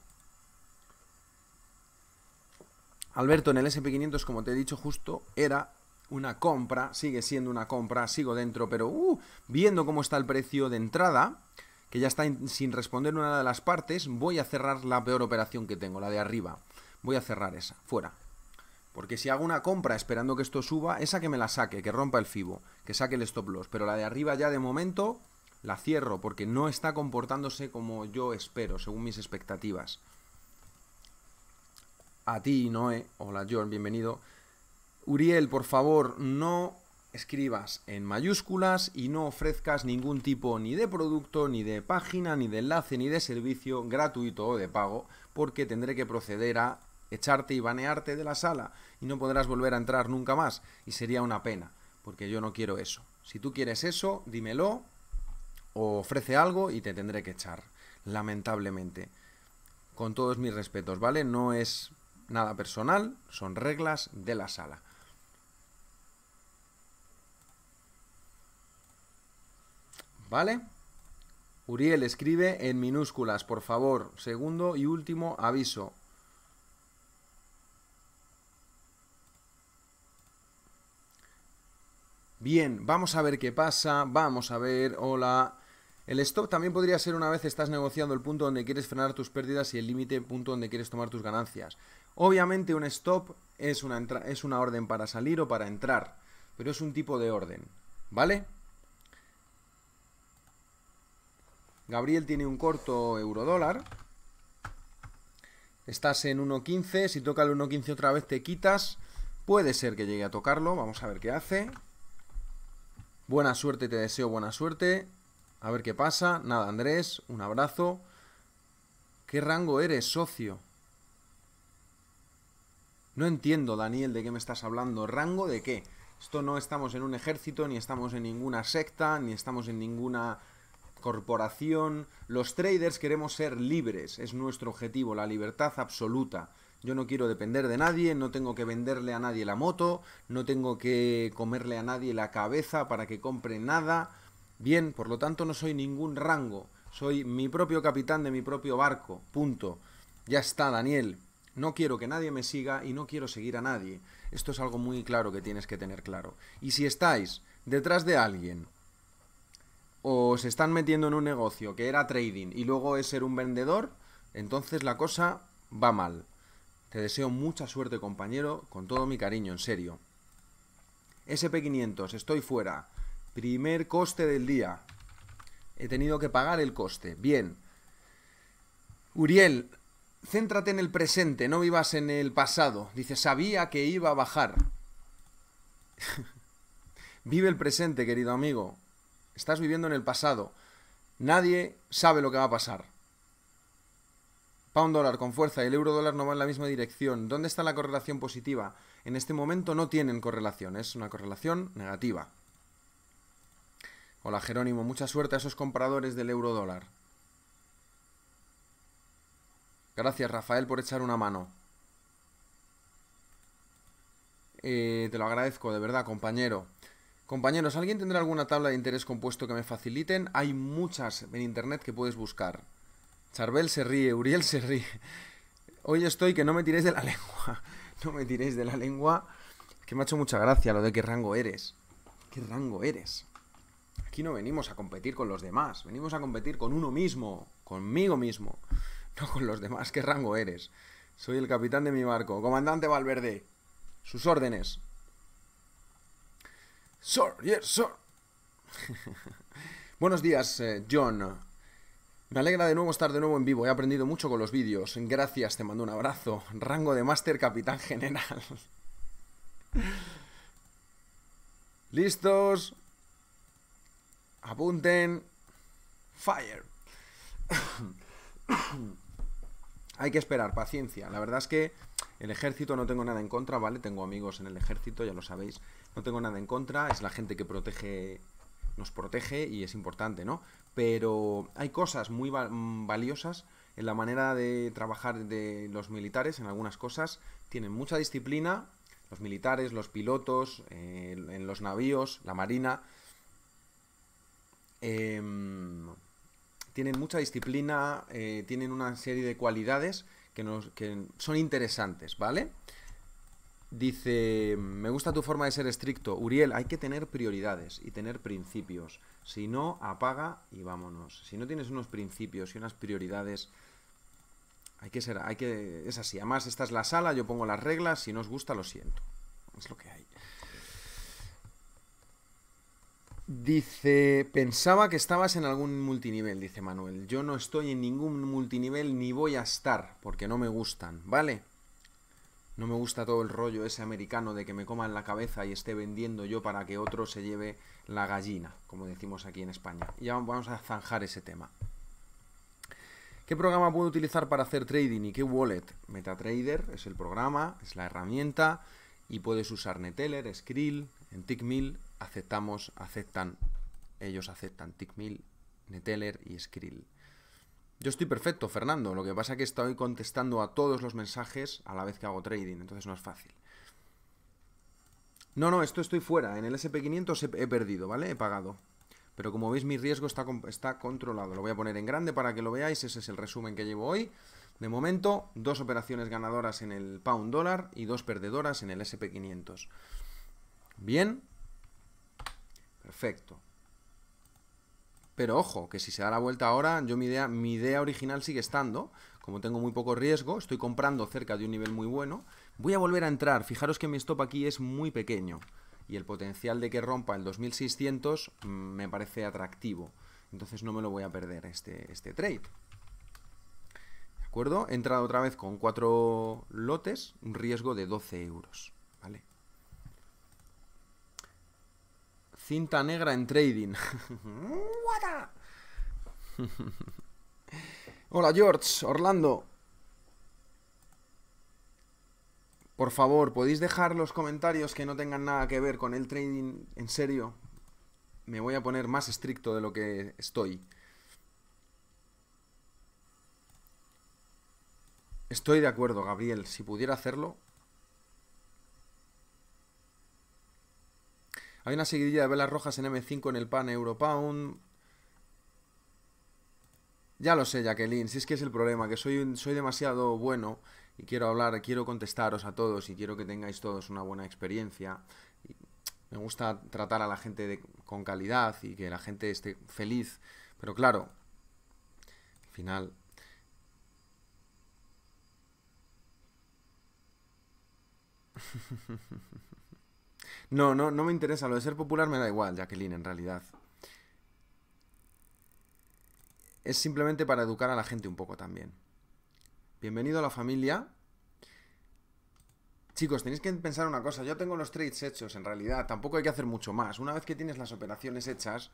Alberto, en el SP500, como te he dicho justo, era una compra, sigue siendo una compra, sigo dentro, pero uh, viendo cómo está el precio de entrada, que ya está sin responder una de las partes, voy a cerrar la peor operación que tengo, la de arriba. Voy a cerrar esa, fuera. Porque si hago una compra esperando que esto suba, esa que me la saque, que rompa el FIBO, que saque el stop loss. Pero la de arriba ya de momento la cierro porque no está comportándose como yo espero, según mis expectativas. A ti, Noé. Hola, John, bienvenido. Uriel, por favor, no escribas en mayúsculas y no ofrezcas ningún tipo ni de producto, ni de página, ni de enlace, ni de servicio gratuito o de pago, porque tendré que proceder a echarte y banearte de la sala y no podrás volver a entrar nunca más y sería una pena, porque yo no quiero eso. Si tú quieres eso, dímelo o ofrece algo y te tendré que echar, lamentablemente. Con todos mis respetos, ¿vale? No es nada personal, son reglas de la sala. ¿Vale? Uriel escribe en minúsculas, por favor. Segundo y último aviso. Bien, vamos a ver qué pasa, vamos a ver, hola. El stop también podría ser una vez estás negociando el punto donde quieres frenar tus pérdidas y el límite punto donde quieres tomar tus ganancias. Obviamente un stop es una, es una orden para salir o para entrar, pero es un tipo de orden, ¿vale? Gabriel tiene un corto eurodólar. Estás en 1.15, si toca el 1.15 otra vez te quitas. Puede ser que llegue a tocarlo, vamos a ver qué hace. Buena suerte, te deseo buena suerte. A ver qué pasa. Nada, Andrés, un abrazo. ¿Qué rango eres, socio? No entiendo, Daniel, de qué me estás hablando. ¿Rango de qué? Esto no estamos en un ejército, ni estamos en ninguna secta, ni estamos en ninguna corporación, los traders queremos ser libres, es nuestro objetivo, la libertad absoluta. Yo no quiero depender de nadie, no tengo que venderle a nadie la moto, no tengo que comerle a nadie la cabeza para que compre nada. Bien, por lo tanto no soy ningún rango, soy mi propio capitán de mi propio barco, punto. Ya está, Daniel. No quiero que nadie me siga y no quiero seguir a nadie. Esto es algo muy claro que tienes que tener claro. Y si estáis detrás de alguien o se están metiendo en un negocio que era trading y luego es ser un vendedor, entonces la cosa va mal. Te deseo mucha suerte compañero, con todo mi cariño, en serio. SP500, estoy fuera. Primer coste del día. He tenido que pagar el coste. Bien. Uriel, céntrate en el presente, no vivas en el pasado. Dice, sabía que iba a bajar. *laughs* Vive el presente, querido amigo. Estás viviendo en el pasado. Nadie sabe lo que va a pasar. Pound dólar con fuerza y el euro dólar no va en la misma dirección. ¿Dónde está la correlación positiva? En este momento no tienen correlación, es una correlación negativa. Hola Jerónimo, mucha suerte a esos compradores del euro dólar. Gracias Rafael por echar una mano. Eh, te lo agradezco, de verdad, compañero. Compañeros, ¿alguien tendrá alguna tabla de interés compuesto que me faciliten? Hay muchas en internet que puedes buscar. Charbel se ríe, Uriel se ríe. Hoy estoy que no me tiréis de la *laughs* lengua. No me tiréis de la lengua. Que me ha hecho mucha gracia lo de qué rango eres. ¿Qué rango eres? Aquí no venimos a competir con los demás. Venimos a competir con uno mismo. Conmigo mismo. No con los demás. ¿Qué rango eres? Soy el capitán de mi barco. Comandante Valverde. Sus órdenes. Sir, yes, sir. *laughs* Buenos días, eh, John. Me alegra de nuevo estar de nuevo en vivo. He aprendido mucho con los vídeos. Gracias, te mando un abrazo. Rango de máster capitán general. *laughs* ¿Listos? Apunten. Fire. *coughs* Hay que esperar, paciencia. La verdad es que el ejército no tengo nada en contra, ¿vale? Tengo amigos en el ejército, ya lo sabéis no tengo nada en contra, es la gente que protege, nos protege y es importante, ¿no? Pero hay cosas muy mm, valiosas en la manera de trabajar de los militares, en algunas cosas, tienen mucha disciplina, los militares, los pilotos, en los navíos, la marina, em, tienen mucha disciplina, eh, tienen una serie de cualidades que, nos, que son interesantes, ¿vale? Dice, me gusta tu forma de ser estricto. Uriel, hay que tener prioridades y tener principios. Si no, apaga y vámonos. Si no tienes unos principios y unas prioridades, hay que ser, hay que... Es así. Además, esta es la sala, yo pongo las reglas, si no os gusta, lo siento. Es lo que hay. Dice, pensaba que estabas en algún multinivel, dice Manuel. Yo no estoy en ningún multinivel ni voy a estar, porque no me gustan, ¿vale? No me gusta todo el rollo ese americano de que me coman la cabeza y esté vendiendo yo para que otro se lleve la gallina, como decimos aquí en España. Y ya vamos a zanjar ese tema. ¿Qué programa puedo utilizar para hacer trading y qué wallet? MetaTrader es el programa, es la herramienta y puedes usar Neteller, Skrill, en Tickmill aceptamos, aceptan, ellos aceptan Tickmill, Neteller y Skrill. Yo estoy perfecto, Fernando. Lo que pasa es que estoy contestando a todos los mensajes a la vez que hago trading, entonces no es fácil. No, no, esto estoy fuera. En el SP500 he, perdido, ¿vale? He pagado. Pero como veis, mi riesgo está, está controlado. Lo voy a poner en grande para que lo veáis. Ese es el resumen que llevo hoy. De momento, dos operaciones ganadoras en el pound dólar y dos perdedoras en el SP500. Bien. Perfecto. Pero ojo, que si se da la vuelta ahora, yo mi idea, mi idea original sigue estando. Como tengo muy poco riesgo, estoy comprando cerca de un nivel muy bueno. Voy a volver a entrar. Fijaros que mi stop aquí es muy pequeño. Y el potencial de que rompa el 2600 mm, me parece atractivo. Entonces no me lo voy a perder este, este trade. ¿De acuerdo? He entrado otra vez con cuatro lotes, un riesgo de 12 euros. ¿Vale? Cinta negra en trading. *laughs* Hola George, Orlando. Por favor, ¿podéis dejar los comentarios que no tengan nada que ver con el trading? En serio, me voy a poner más estricto de lo que estoy. Estoy de acuerdo, Gabriel. Si pudiera hacerlo, Hay una seguidilla de velas rojas en M5 en el pan Europound. Ya lo sé, Jacqueline, si es que es el problema, que soy, soy demasiado bueno y quiero hablar, quiero contestaros a todos y quiero que tengáis todos una buena experiencia. me gusta tratar a la gente con calidad y que la gente esté feliz, pero claro, al final *laughs* No, no, no me interesa. Lo de ser popular me da igual, Jacqueline, en realidad. Es simplemente para educar a la gente un poco también. Bienvenido a la familia. Chicos, tenéis que pensar una cosa. Yo tengo los trades hechos, en realidad. Tampoco hay que hacer mucho más. Una vez que tienes las operaciones hechas,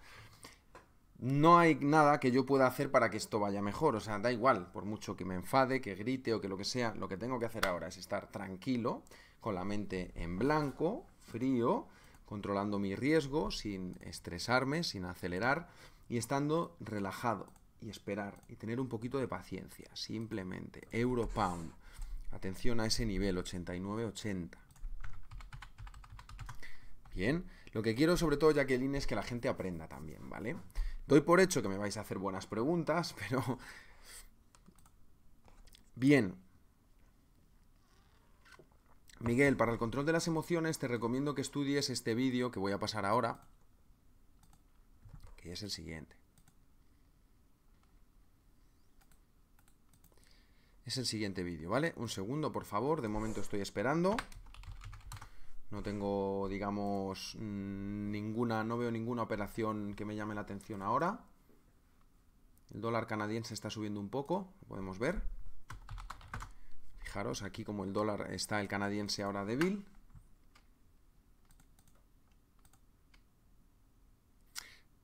no hay nada que yo pueda hacer para que esto vaya mejor. O sea, da igual, por mucho que me enfade, que grite o que lo que sea, lo que tengo que hacer ahora es estar tranquilo, con la mente en blanco, frío, controlando mi riesgo, sin estresarme, sin acelerar y estando relajado y esperar y tener un poquito de paciencia, simplemente. euro pound, Atención a ese nivel, 89-80. Bien, lo que quiero sobre todo, Jacqueline, es que la gente aprenda también, ¿vale? Doy por hecho que me vais a hacer buenas preguntas, *laughs* pero... Bien, Miguel, para el control de las emociones te recomiendo que estudies este vídeo que voy a pasar ahora, que es el siguiente. Es el siguiente vídeo, ¿vale? Un segundo, por favor, de momento estoy esperando. No tengo, digamos, mm, ninguna, no veo ninguna operación que me llame la atención ahora. El dólar canadiense está subiendo un poco, podemos ver fijaros aquí como el dólar está el canadiense ahora débil.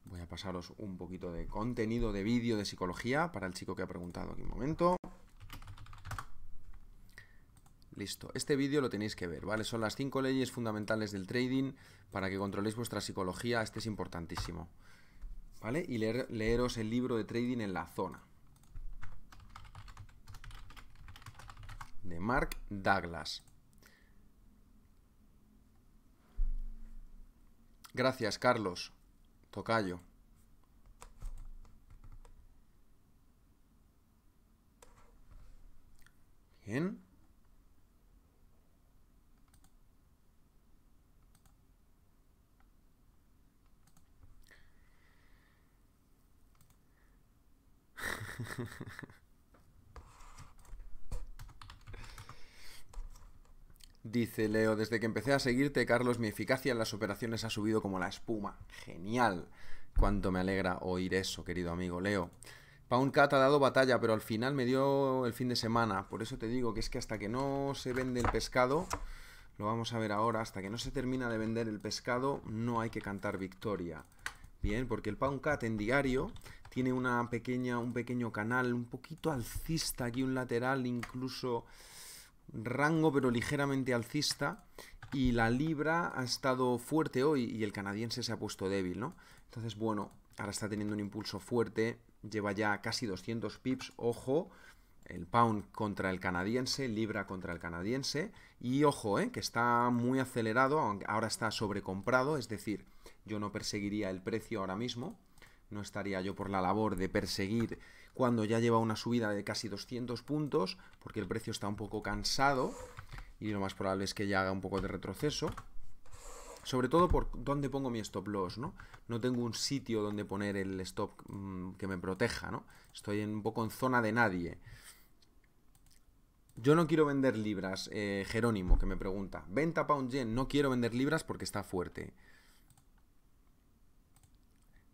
Voy a pasaros un poquito de contenido de vídeo de psicología para el chico que ha preguntado aquí un momento. Listo, este vídeo lo tenéis que ver, ¿vale? Son las cinco leyes fundamentales del trading para que controléis vuestra psicología, este es importantísimo, ¿vale? Y leer, leeros el libro de trading en la zona. de Mark Douglas. Gracias, Carlos. Tocayo. Bien. *laughs* Dice Leo, desde que empecé a seguirte, Carlos, mi eficacia en las operaciones ha subido como la espuma. Genial. Cuánto me alegra oír eso, querido amigo Leo. cat ha dado batalla, pero al final me dio el fin de semana. Por eso te digo que es que hasta que no se vende el pescado, lo vamos a ver ahora, hasta que no se termina de vender el pescado, no hay que cantar victoria. Bien, porque el cat en diario tiene una pequeña, un pequeño canal, un poquito alcista aquí, un lateral incluso rango pero ligeramente alcista y la libra ha estado fuerte hoy y el canadiense se ha puesto débil, ¿no? Entonces, bueno, ahora está teniendo un impulso fuerte, lleva ya casi 200 pips, ojo, el pound contra el canadiense, libra contra el canadiense y ojo, ¿eh? que está muy acelerado, aunque ahora está sobrecomprado, es decir, yo no perseguiría el precio ahora mismo, no estaría yo por la labor de perseguir cuando ya lleva una subida de casi 200 puntos, porque el precio está un poco cansado y lo más probable es que ya haga un poco de retroceso. Sobre todo por dónde pongo mi stop loss, ¿no? No tengo un sitio donde poner el stop mm, que me proteja, ¿no? Estoy en, un poco en zona de nadie. Yo no quiero vender libras, eh, Jerónimo, que me pregunta. Venta pound yen, no quiero vender libras porque está fuerte.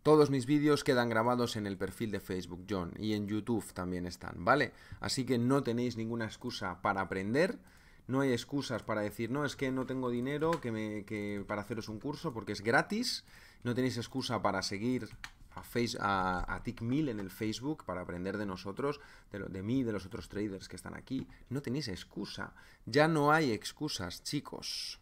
Todos mis vídeos quedan grabados en el perfil de Facebook John y en YouTube también están, ¿vale? Así que no tenéis ninguna excusa para aprender. No hay excusas para decir, no, es que no tengo dinero que para haceros un curso porque es gratis. No tenéis excusa para seguir a, face, a, a TickMill en el Facebook para aprender de nosotros, de, de mí, de los otros traders que están aquí. No tenéis excusa. Ya no hay excusas, chicos.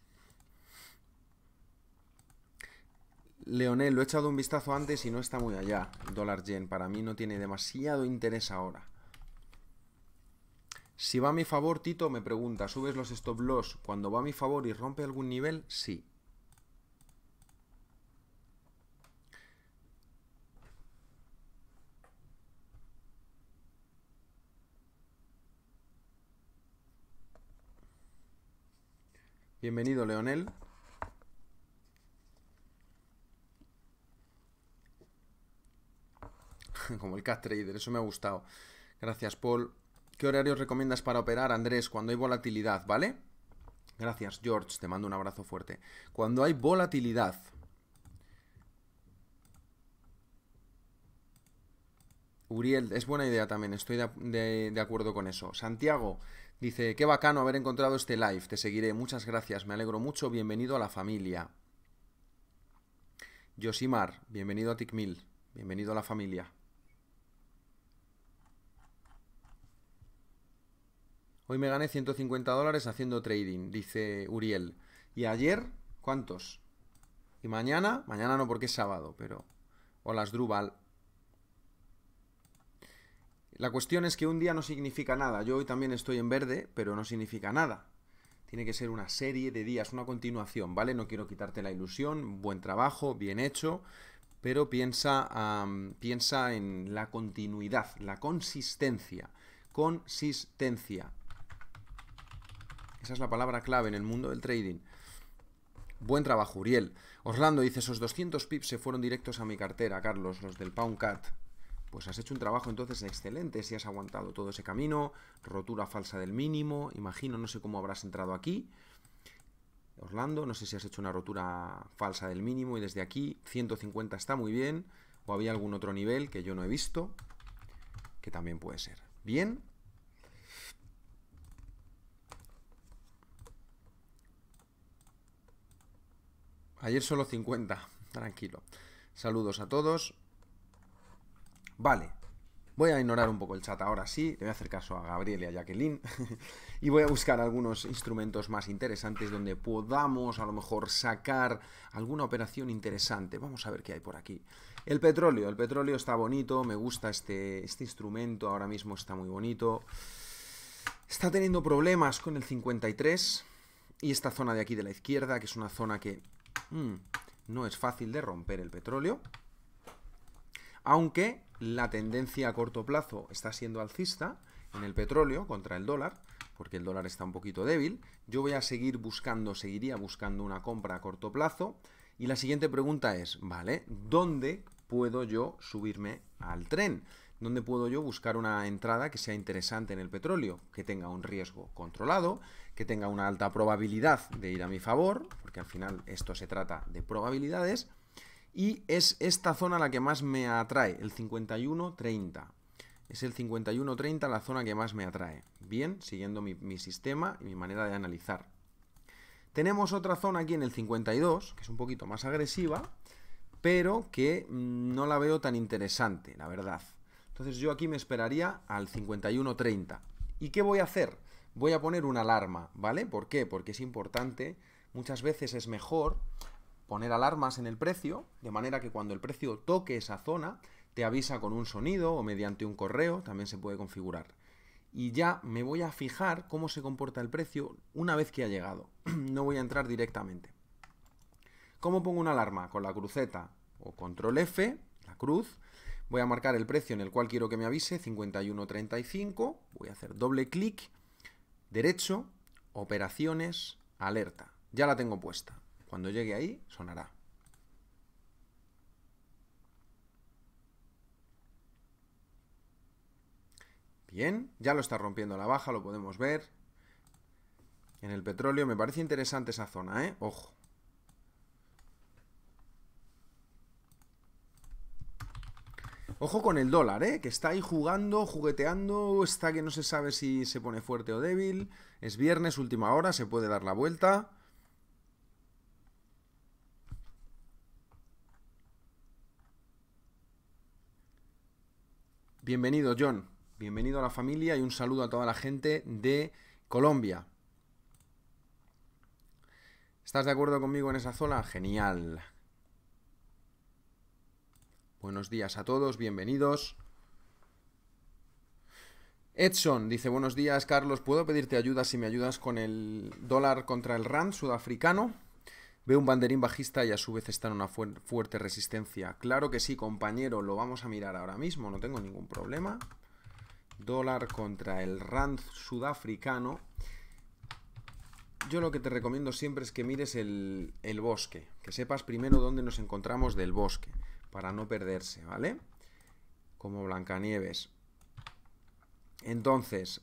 Leonel, lo he echado un vistazo antes y no está muy allá. Dólar Gen, para mí no tiene demasiado interés ahora. Si va a mi favor, Tito me pregunta, ¿subes los stop loss cuando va a mi favor y rompe algún nivel? Sí. Bienvenido, Leonel. *laughs* como el Cat Trader, eso me ha gustado. Gracias, Paul. ¿Qué horarios recomiendas para operar, Andrés, cuando hay volatilidad, ¿vale? Gracias, George, te mando un abrazo fuerte. Cuando hay volatilidad, Uriel, es buena idea también, estoy de, acuerdo con eso. Santiago dice, qué bacano haber encontrado este live, te seguiré, muchas gracias, me alegro mucho, bienvenido a la familia. Josimar, bienvenido a Tikmil, bienvenido a la familia. Hoy me gané 150 dólares haciendo trading, dice Uriel. ¿Y ayer? ¿Cuántos? ¿Y mañana? Mañana no porque es sábado, pero... Hola, las La cuestión es que un día no significa nada. Yo hoy también estoy en verde, pero no significa nada. Tiene que ser una serie de días, una continuación, ¿vale? No quiero quitarte la ilusión, buen trabajo, bien hecho, pero piensa, piensa en la continuidad, la consistencia. Consistencia. Esa es la palabra clave en el mundo del trading. Buen trabajo, Uriel. Orlando dice, esos 200 pips se fueron directos a mi cartera, Carlos, los del Poundcat, Pues has hecho un trabajo entonces excelente si has aguantado todo ese camino, rotura falsa del mínimo, imagino, no sé cómo habrás entrado aquí. Orlando, no sé si has hecho una rotura falsa del mínimo y desde aquí 150 está muy bien o había algún otro nivel que yo no he visto, que también puede ser. Bien, Ayer solo 50, tranquilo. Saludos a todos. Vale, voy a ignorar un poco el chat ahora sí, le voy a hacer caso a Gabriel y a Jacqueline *laughs* y voy a buscar algunos instrumentos más interesantes donde podamos a lo mejor sacar alguna operación interesante. Vamos a ver qué hay por aquí. El petróleo, el petróleo está bonito, me gusta este, este instrumento, ahora mismo está muy bonito. Está teniendo problemas con el 53 y esta zona de aquí de la izquierda, que es una zona que Mm, no es fácil de romper el petróleo, aunque la tendencia a corto plazo está siendo alcista en el petróleo contra el dólar, porque el dólar está un poquito débil. Yo voy a seguir buscando, seguiría buscando una compra a corto plazo. Y la siguiente pregunta es, ¿vale? ¿Dónde puedo yo subirme al tren? ¿Dónde puedo yo buscar una entrada que sea interesante en el petróleo, que tenga un riesgo controlado, que tenga una alta probabilidad de ir a mi favor, porque al final esto se trata de probabilidades, y es esta zona la que más me atrae, el 51.30. Es el 51.30 la zona que más me atrae. Bien, siguiendo mi sistema y mi manera de analizar. Tenemos otra zona aquí en el 52, que es un poquito más agresiva, pero que mm, no la veo tan interesante, la verdad. Entonces yo aquí me esperaría al 51.30. ¿Y qué voy a hacer? Voy a poner una alarma, ¿vale? ¿Por qué? Porque es importante, muchas veces es mejor poner alarmas en el precio, de manera que cuando el precio toque esa zona, te avisa con un sonido o mediante un correo, también se puede configurar. Y ya me voy a fijar cómo se comporta el precio una vez que ha llegado. *clears throat* no voy a entrar directamente. ¿Cómo pongo una alarma? Con la cruceta o control F, la cruz, Voy a marcar el precio en el cual quiero que me avise, 51.35. Voy a hacer doble clic, derecho, operaciones, alerta. Ya la tengo puesta. Cuando llegue ahí, sonará. Bien, ya lo está rompiendo la baja, lo podemos ver. En el petróleo me parece interesante esa zona, ¿eh? Ojo. Ojo con el dólar, ¿eh? Que está ahí jugando, jugueteando, está que no se sabe si se pone fuerte o débil. Es viernes, última hora, se puede dar la vuelta. Bienvenido, John. Bienvenido a la familia y un saludo a toda la gente de Colombia. ¿Estás de acuerdo conmigo en esa zona? Genial. Buenos días a todos, bienvenidos. Edson dice, buenos días Carlos, ¿puedo pedirte ayuda si me ayudas con el dólar contra el rand sudafricano? Veo un banderín bajista y a su vez está en una fuerte resistencia. Claro que sí, compañero, lo vamos a mirar ahora mismo, no tengo ningún problema. Dólar contra el rand sudafricano. Yo lo que te recomiendo siempre es que mires el bosque, que sepas primero dónde nos encontramos del bosque para no perderse, ¿vale? Como Blancanieves. Entonces,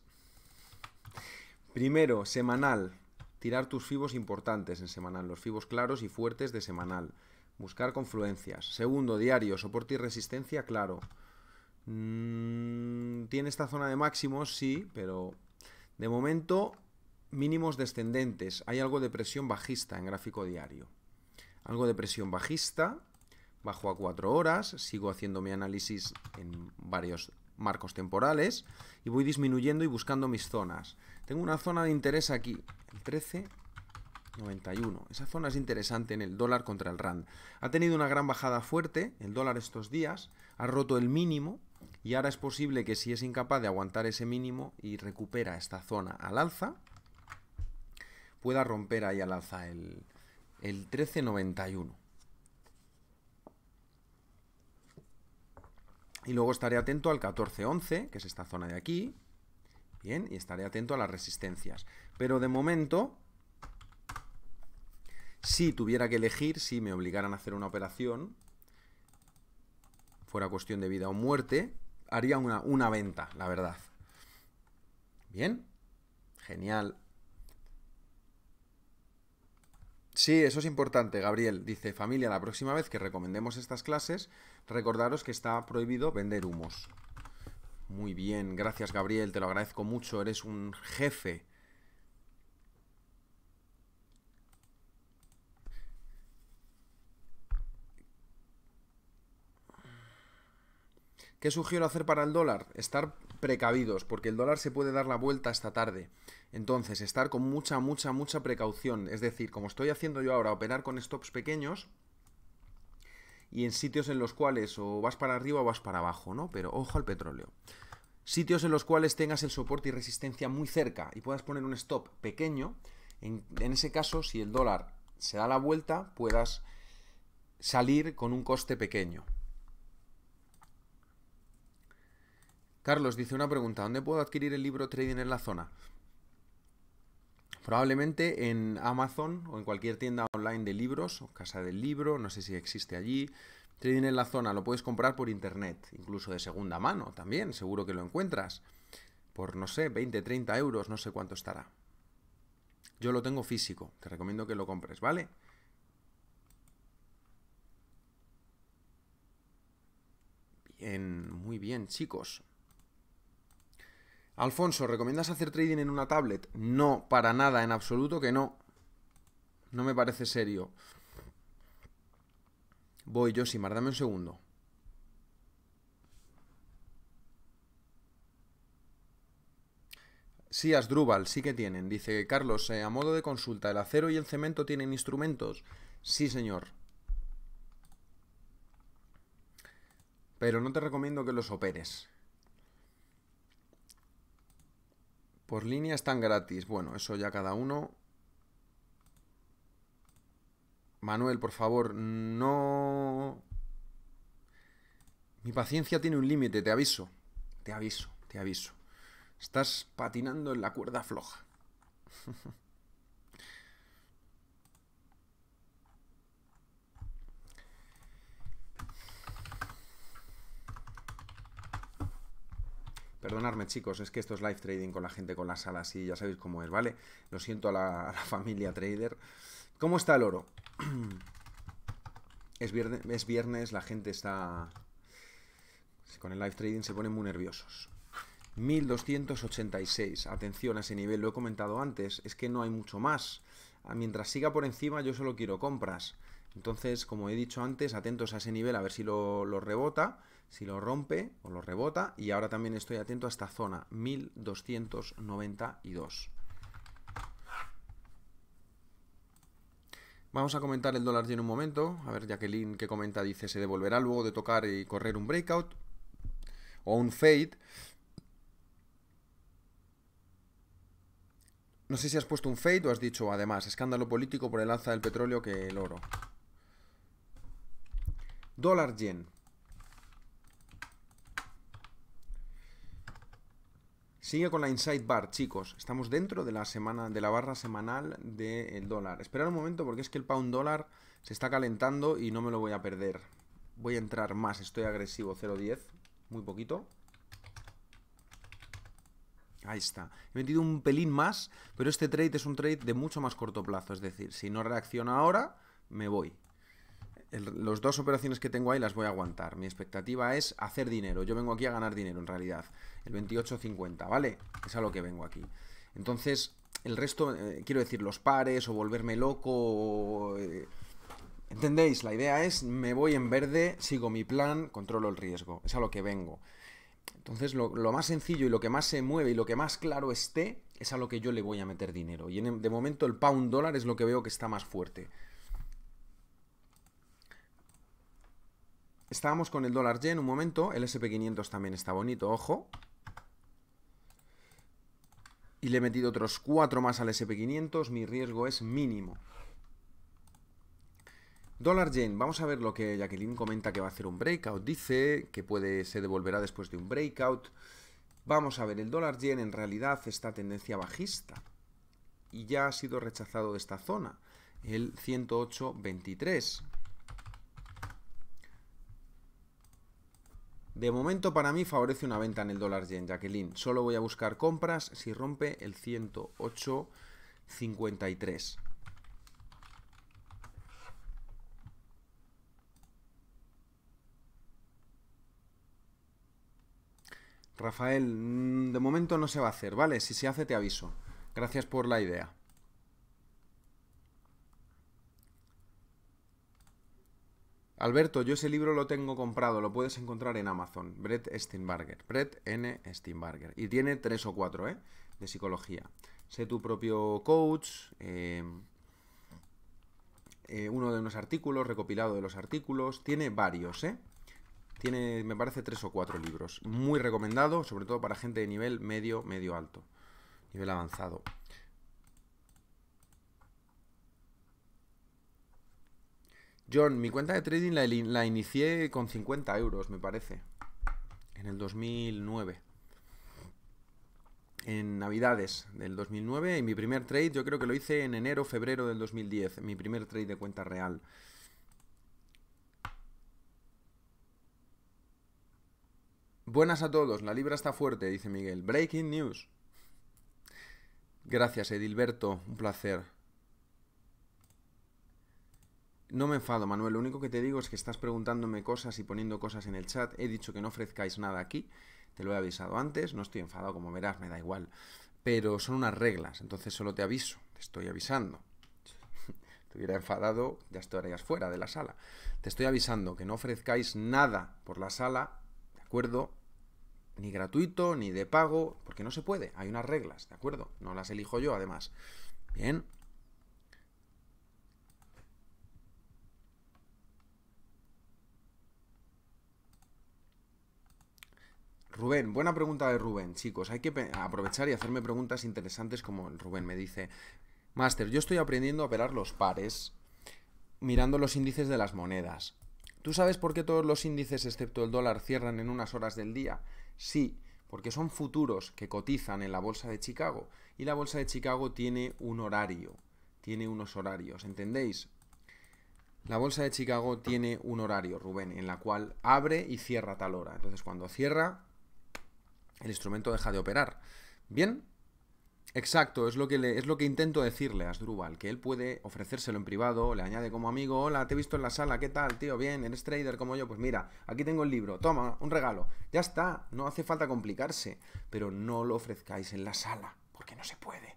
primero, semanal. Tirar tus fibos importantes en semanal, los fibos claros y fuertes de semanal. Buscar confluencias. Segundo, diario, soporte y resistencia, claro. Mm, ¿Tiene esta zona de máximos? Sí, pero de momento mínimos descendentes. Hay algo de presión bajista en gráfico diario. Algo de presión bajista bajo a 4 horas, sigo haciendo mi análisis en varios marcos temporales y voy disminuyendo y buscando mis zonas. Tengo una zona de interés aquí, el 13,91. Esa zona es interesante en el dólar contra el RAND. Ha tenido una gran bajada fuerte el dólar estos días, ha roto el mínimo y ahora es posible que si es incapaz de aguantar ese mínimo y recupera esta zona al alza, pueda romper ahí al alza el, el 1391. Y luego estaré atento al 14-11, que es esta zona de aquí. Bien, y estaré atento a las resistencias. Pero de momento, si tuviera que elegir, si me obligaran a hacer una operación, fuera cuestión de vida o muerte, haría una, una venta, la verdad. Bien, genial. Sí, eso es importante, Gabriel. Dice, familia, la próxima vez que recomendemos estas clases, recordaros que está prohibido vender humos. Muy bien, gracias Gabriel, te lo agradezco mucho, eres un jefe. ¿Qué sugiero hacer para el dólar? Estar precavidos, porque el dólar se puede dar la vuelta esta tarde. Entonces, estar con mucha, mucha, mucha precaución. Es decir, como estoy haciendo yo ahora, operar con stops pequeños y en sitios en los cuales o vas para arriba o vas para abajo, ¿no? Pero ojo al petróleo. Sitios en los cuales tengas el soporte y resistencia muy cerca y puedas poner un stop pequeño. En, en ese caso, si el dólar se da la vuelta, puedas salir con un coste pequeño. Carlos dice una pregunta, ¿dónde puedo adquirir el libro Trading en la zona? Probablemente en Amazon o en cualquier tienda online de libros, o Casa del Libro, no sé si existe allí. Trading en la zona lo puedes comprar por internet, incluso de segunda mano también, seguro que lo encuentras. Por, no sé, 20, 30 euros, no sé cuánto estará. Yo lo tengo físico, te recomiendo que lo compres, ¿vale? Bien, muy bien, chicos. Alfonso, ¿recomiendas hacer trading en una tablet? No, para nada, en absoluto que no. No me parece serio. Voy, yo Josimar, dame un segundo. Sí, Asdrúbal, sí que tienen. Dice Carlos, eh, a modo de consulta, ¿el acero y el cemento tienen instrumentos? Sí, señor. Pero no te recomiendo que los operes. Por línea están gratis. Bueno, eso ya cada uno. Manuel, por favor, no... Mi paciencia tiene un límite, te aviso. Te aviso, te aviso. Estás patinando en la cuerda floja. *laughs* Perdonadme chicos, es que esto es live trading con la gente, con la sala así, ya sabéis cómo es, ¿vale? Lo siento a la, *laughs* familia trader. ¿Cómo está el oro? *clears throat* Es viernes, es viernes, la gente está... Con el live trading se ponen muy nerviosos. 1286, atención a ese nivel, lo he comentado antes, es que no hay mucho más. Ah, mientras siga por encima yo solo quiero compras. Entonces, como he dicho antes, atentos a ese nivel a ver si lo rebota si lo rompe o lo rebota y ahora también estoy atento a esta zona 1292. Vamos a comentar el dólar en un momento. A ver, Jacqueline que comenta dice se devolverá luego de tocar y correr un breakout o un fade. No sé si has puesto un fade o has dicho además escándalo político por el alza del petróleo que el oro. Dólar yen. Sigue con la Inside Bar, chicos. Estamos dentro de la semana, de la barra semanal del dólar. Esperad un momento porque es que el pound dólar se está calentando y no me lo voy a perder. Voy a entrar más, estoy agresivo, 0.10, muy poquito. Ahí está. He metido un pelín más, pero este trade es un trade de mucho más corto plazo. Es decir, si no reacciona ahora, me voy las dos operaciones que tengo ahí las voy a aguantar. Mi expectativa es hacer dinero. Yo vengo aquí a ganar dinero, en realidad. El 28.50, ¿vale? Es a lo que vengo aquí. Entonces, el resto, eh, quiero decir, los pares o volverme loco. Eh, ¿Entendéis? La idea es, me voy en verde, sigo mi plan, controlo el riesgo. Es a lo que vengo. Entonces, lo, más sencillo y lo que más se mueve y lo que más claro esté, es a lo que yo le voy a meter dinero. Y en, de momento el pound dólar es lo que veo que está más fuerte. Estábamos con el dólar yen un momento, el SP500 también está bonito, ojo. Y le he metido otros 4 más al SP500, mi riesgo es mínimo. Dólar yen, vamos a ver lo que Jacqueline comenta que va a hacer un breakout. Dice que puede, se devolverá después de un breakout. Vamos a ver, el dólar yen en realidad está tendencia bajista y ya ha sido rechazado de esta zona, el 108.23. De momento para mí favorece una venta en el dólar yen, Jacqueline. Solo voy a buscar compras si rompe el 108.53. Rafael, mm, de momento no se va a hacer, ¿vale? Si se hace te aviso. Gracias por la idea. Alberto, yo ese libro lo tengo comprado, lo puedes encontrar en Amazon, Brett Steinbarger, Brett N. Steinbarger, y tiene tres o cuatro, ¿eh? De psicología. Sé tu propio coach, eh, eh, uno de unos artículos, recopilado de los artículos, tiene varios, ¿eh? Tiene, me parece, tres o cuatro libros. Muy recomendado, sobre todo para gente de nivel medio, medio alto, nivel avanzado. John, mi cuenta de trading la, inicié con 50 euros, me parece. En el 2009 en Navidades del 2009 y mi primer trade yo creo que lo hice en enero, febrero del 2010, mi primer trade de cuenta real. Buenas a todos, la libra está fuerte, dice Miguel. Breaking news. Gracias, Edilberto, un placer. No me enfado, Manuel. Lo único que te digo es que estás preguntándome cosas y poniendo cosas en el chat. He dicho que no ofrezcáis nada aquí. Te lo he avisado antes. No estoy enfadado, como verás, me da igual. Pero son unas reglas, entonces solo te aviso. Te estoy avisando. *laughs* hubiera enfadado, ya estarías fuera de la sala. Te estoy avisando que no ofrezcáis nada por la sala, ¿de acuerdo? Ni gratuito, ni de pago, porque no se puede. Hay unas reglas, ¿de acuerdo? No las elijo yo, además. Bien. Rubén, buena pregunta de Rubén, chicos. Hay que aprovechar y hacerme preguntas interesantes como Rubén me dice, Master, yo estoy aprendiendo a operar los pares mirando los índices de las monedas. ¿Tú sabes por qué todos los índices excepto el dólar cierran en unas horas del día? Sí, porque son futuros que cotizan en la bolsa de Chicago y la bolsa de Chicago tiene un horario, tiene unos horarios, ¿entendéis? La bolsa de Chicago tiene un horario, Rubén, en la cual abre y cierra tal hora. Entonces, cuando cierra, el instrumento deja de operar. Bien, Exacto, es lo que es lo que intento decirle a Asdrúbal, que él puede ofrecérselo en privado, le añade como amigo, hola, te he visto en la sala, ¿qué tal, tío? Bien, eres trader como yo, pues mira, aquí tengo el libro, toma, un regalo, ya está, no hace falta complicarse, pero no lo ofrezcáis en la sala, porque no se puede.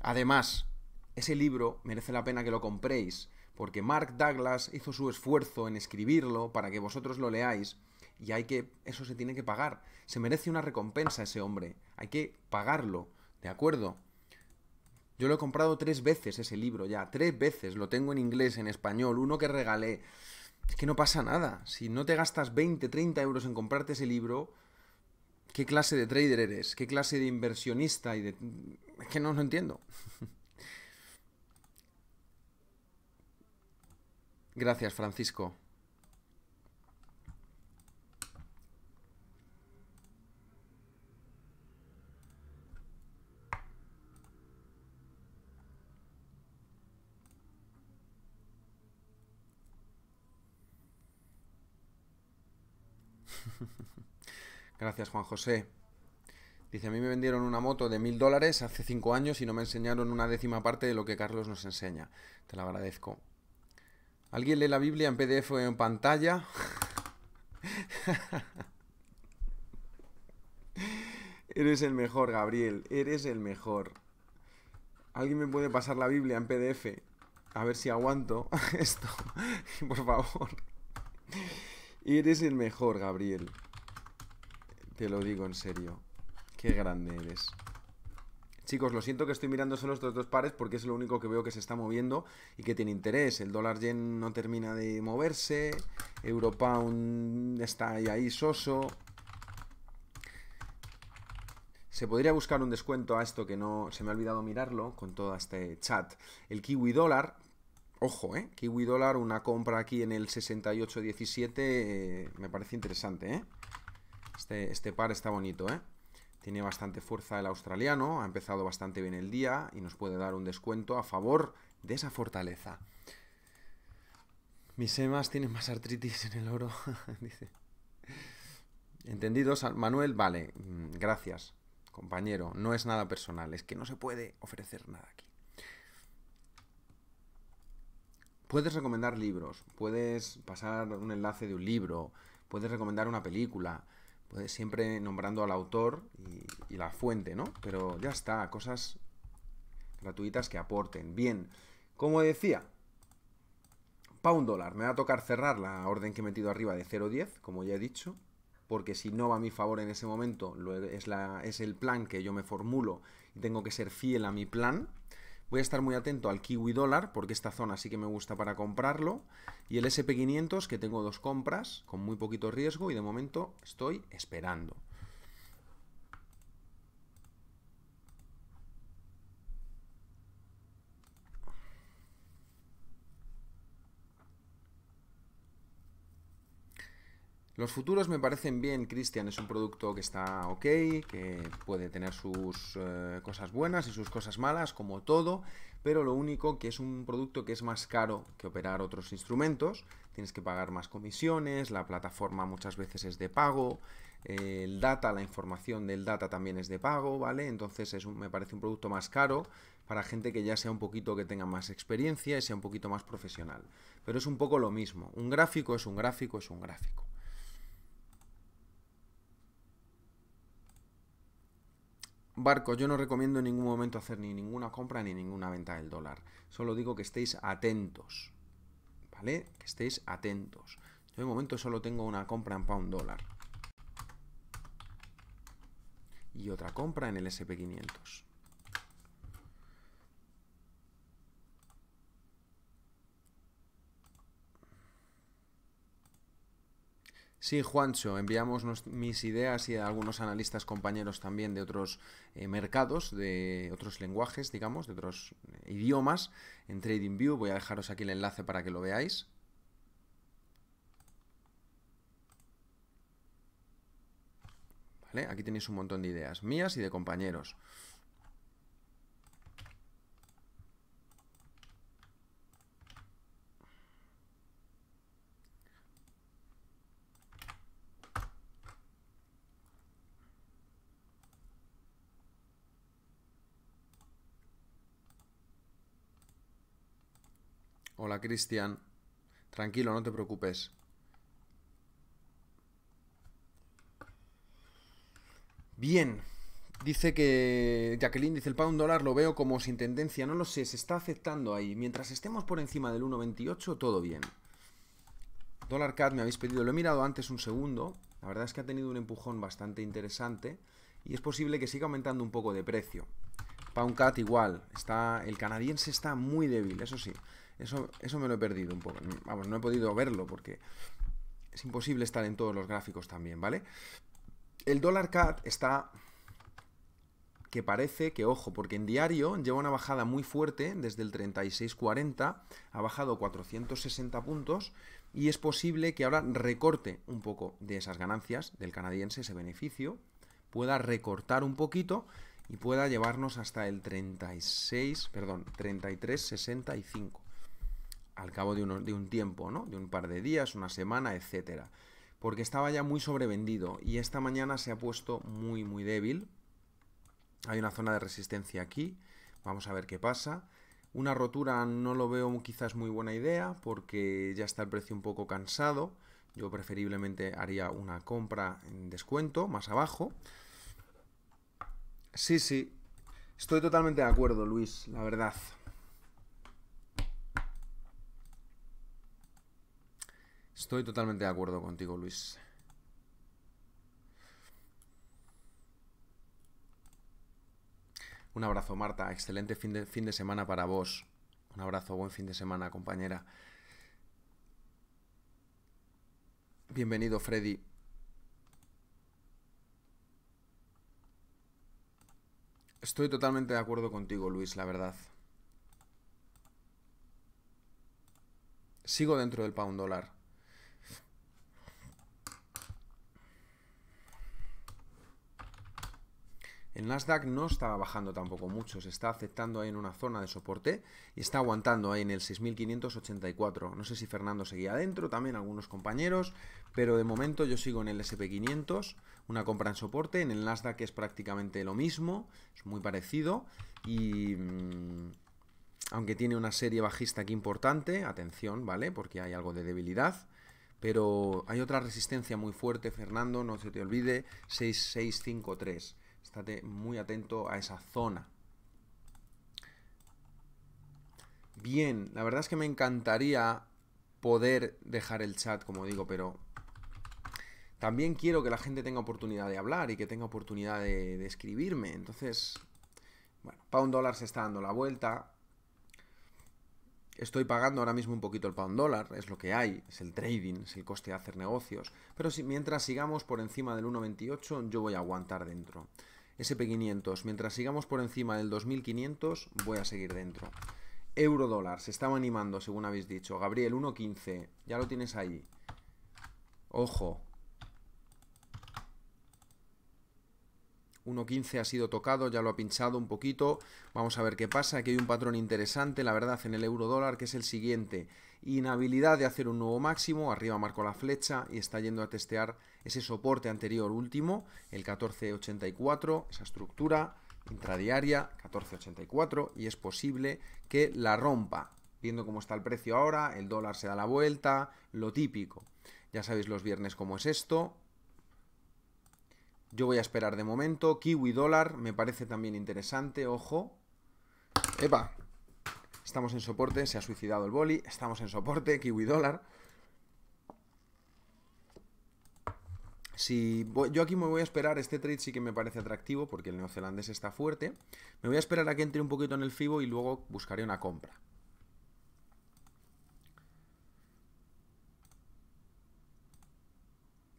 Además, ese libro merece la pena que lo compréis, porque Mark Douglas hizo su esfuerzo en escribirlo para que vosotros lo leáis, y hay que, eso se tiene que pagar. Se merece una recompensa ese hombre. Hay que pagarlo, ¿de acuerdo? Yo lo he comprado tres veces ese libro ya, tres veces. Lo tengo en inglés, en español, uno que regalé. Es que no pasa nada. Si no te gastas 20, 30 euros en comprarte ese libro, ¿qué clase de trader eres? ¿Qué clase de inversionista? Y de... Es que no lo entiendo. *laughs* Gracias, Francisco. Gracias, Juan José. Dice, a mí me vendieron una moto de mil dólares hace cinco años y no me enseñaron una décima parte de lo que Carlos nos enseña. Te la agradezco. ¿Alguien lee la Biblia en PDF o en pantalla? *laughs* Eres el mejor, Gabriel. Eres el mejor. ¿Alguien me puede pasar la Biblia en PDF? A ver si aguanto *laughs* esto. *laughs* Por favor. Eres el mejor, Gabriel. Te lo digo en serio. Qué grande eres. Chicos, lo siento que estoy mirando solo estos dos pares porque es lo único que veo que se está moviendo y que tiene interés. El dólar yen no termina de moverse, europa está ahí, ahí soso. Se podría buscar un descuento a esto que no se me ha olvidado mirarlo con todo este chat. El kiwi dólar, ojo, ¿eh? Kiwi dólar, una compra aquí en el 68.17 eh, me parece interesante, ¿eh? Este, este, par está bonito, ¿eh? Tiene bastante fuerza el australiano, ha empezado bastante bien el día y nos puede dar un descuento a favor de esa fortaleza. Mis emas tienen más artritis en el oro, *laughs* dice. Entendido, Manuel? Vale, mm, gracias, compañero. No es nada personal, es que no se puede ofrecer nada aquí. Puedes recomendar libros, puedes pasar un enlace de un libro, puedes recomendar una película, pues, siempre nombrando al autor y, la fuente, ¿no? Pero ya está, cosas gratuitas que aporten. Bien, como decía, pound dólar. Me va a tocar cerrar la orden que he metido arriba de 0.10, como ya he dicho, porque si no va a mi favor en ese momento, es, es el plan que yo me formulo y tengo que ser fiel a mi plan. Voy a estar muy atento al kiwi dólar, porque esta zona sí que me gusta para comprarlo. Y el SP500, que tengo dos compras, con muy poquito riesgo, y de momento estoy esperando. Los futuros me parecen bien, Christian es un producto que está ok, que puede tener sus eh, cosas buenas y sus cosas malas, como todo, pero lo único que es un producto que es más caro que operar otros instrumentos, tienes que pagar más comisiones, la plataforma muchas veces es de pago, eh, el data, la información del data también es de pago, ¿vale? Entonces me parece un producto más caro para gente que ya sea un poquito que tenga más experiencia y sea un poquito más profesional. Pero es un poco lo mismo, un gráfico es un gráfico es un gráfico. Barco, yo no recomiendo en ningún momento hacer ni ninguna compra ni ninguna venta del dólar. Solo digo que estéis atentos. ¿Vale? Que estéis atentos. Yo de momento solo tengo una compra en pound dólar. Y otra compra en el SP500. Sí, Juancho, enviamos mis ideas y a algunos analistas compañeros también de otros eh, mercados, de otros lenguajes, digamos, de otros eh, idiomas en TradingView. Voy a dejaros aquí el enlace para que lo veáis. Aquí tenéis un montón de ideas mías y de compañeros. Hola, Cristian. Tranquilo, no te preocupes. Bien. Dice que Jacqueline dice el pound dólar lo veo como sin tendencia, no lo sé, se está aceptando ahí. Mientras estemos por encima del 1.28, todo bien. Dólar CAD me habéis pedido, lo he mirado antes un segundo, la verdad es que ha tenido un empujón bastante interesante y es posible que siga aumentando un poco de precio. Pound CAD igual, está, el canadiense está muy débil, eso sí. Eso, me lo he perdido un poco. Vamos, no he podido verlo porque es imposible estar en todos los gráficos también, ¿vale? El dólar CAD está que parece que, ojo, porque en diario lleva una bajada muy fuerte desde el 36.40, ha bajado 460 puntos y es posible que ahora recorte un poco de esas ganancias del canadiense, ese beneficio, pueda recortar un poquito y pueda llevarnos hasta el 36, perdón, 33.65 al cabo de, un tiempo, ¿no? De un par de días, una semana, etcétera. Porque estaba ya muy sobrevendido y esta mañana se ha puesto muy, muy débil. Hay una zona de resistencia aquí. Vamos a ver qué pasa. Una rotura no lo veo quizás muy buena idea porque ya está el precio un poco cansado. Yo preferiblemente haría una compra en descuento más abajo. Sí, sí. Estoy totalmente de acuerdo, Luis, la verdad. Estoy totalmente de acuerdo contigo, Luis. Un abrazo, Marta. Excelente fin de, fin de semana para vos. Un abrazo, buen fin de semana, compañera. Bienvenido, Freddy. Estoy totalmente de acuerdo contigo, Luis, la verdad. Sigo dentro del pound dólar. El Nasdaq no está bajando tampoco mucho, se está aceptando ahí en una zona de soporte y está aguantando ahí en el 6.584. No sé si Fernando seguía adentro, también algunos compañeros, pero de momento yo sigo en el SP500, una compra en soporte, en el Nasdaq es prácticamente lo mismo, es muy parecido y... Mm, aunque tiene una serie bajista aquí importante, atención, ¿vale? Porque hay algo de debilidad pero hay otra resistencia muy fuerte, Fernando, no se te olvide, 6653. Estate muy atento a esa zona. Bien, la verdad es que me encantaría poder dejar el chat, como digo, pero también quiero que la gente tenga oportunidad de hablar y que tenga oportunidad de, escribirme. Entonces, bueno, pound dólar se está dando la vuelta. Estoy pagando ahora mismo un poquito el pound dólar, es lo que hay, es el trading, es el coste de hacer negocios. Pero si, mientras sigamos por encima del 1.28, yo voy a aguantar dentro. SP500, mientras sigamos por encima del 2500, voy a seguir dentro. Eurodólar se estaba animando, según habéis dicho. Gabriel, 1.15, ya lo tienes ahí. Ojo. 1.15 ha sido tocado, ya lo ha pinchado un poquito. Vamos a ver qué pasa. Aquí hay un patrón interesante, la verdad, en el euro dólar, que es el siguiente inhabilidad de hacer un nuevo máximo, arriba marcó la flecha y está yendo a testear ese soporte anterior último, el 1484, esa estructura intradiaria 1484 y es posible que la rompa, viendo cómo está el precio ahora, el dólar se da la vuelta, lo típico. Ya sabéis los viernes cómo es esto. Yo voy a esperar de momento. Kiwi dólar me parece también interesante, ojo. ¡Epa! Estamos en soporte, se ha suicidado el boli. Estamos en soporte, kiwi dólar. Si yo aquí me voy a esperar, este trade sí que me parece atractivo porque el neozelandés está fuerte. Me voy a esperar a que entre un poquito en el FIBO y luego buscaré una compra.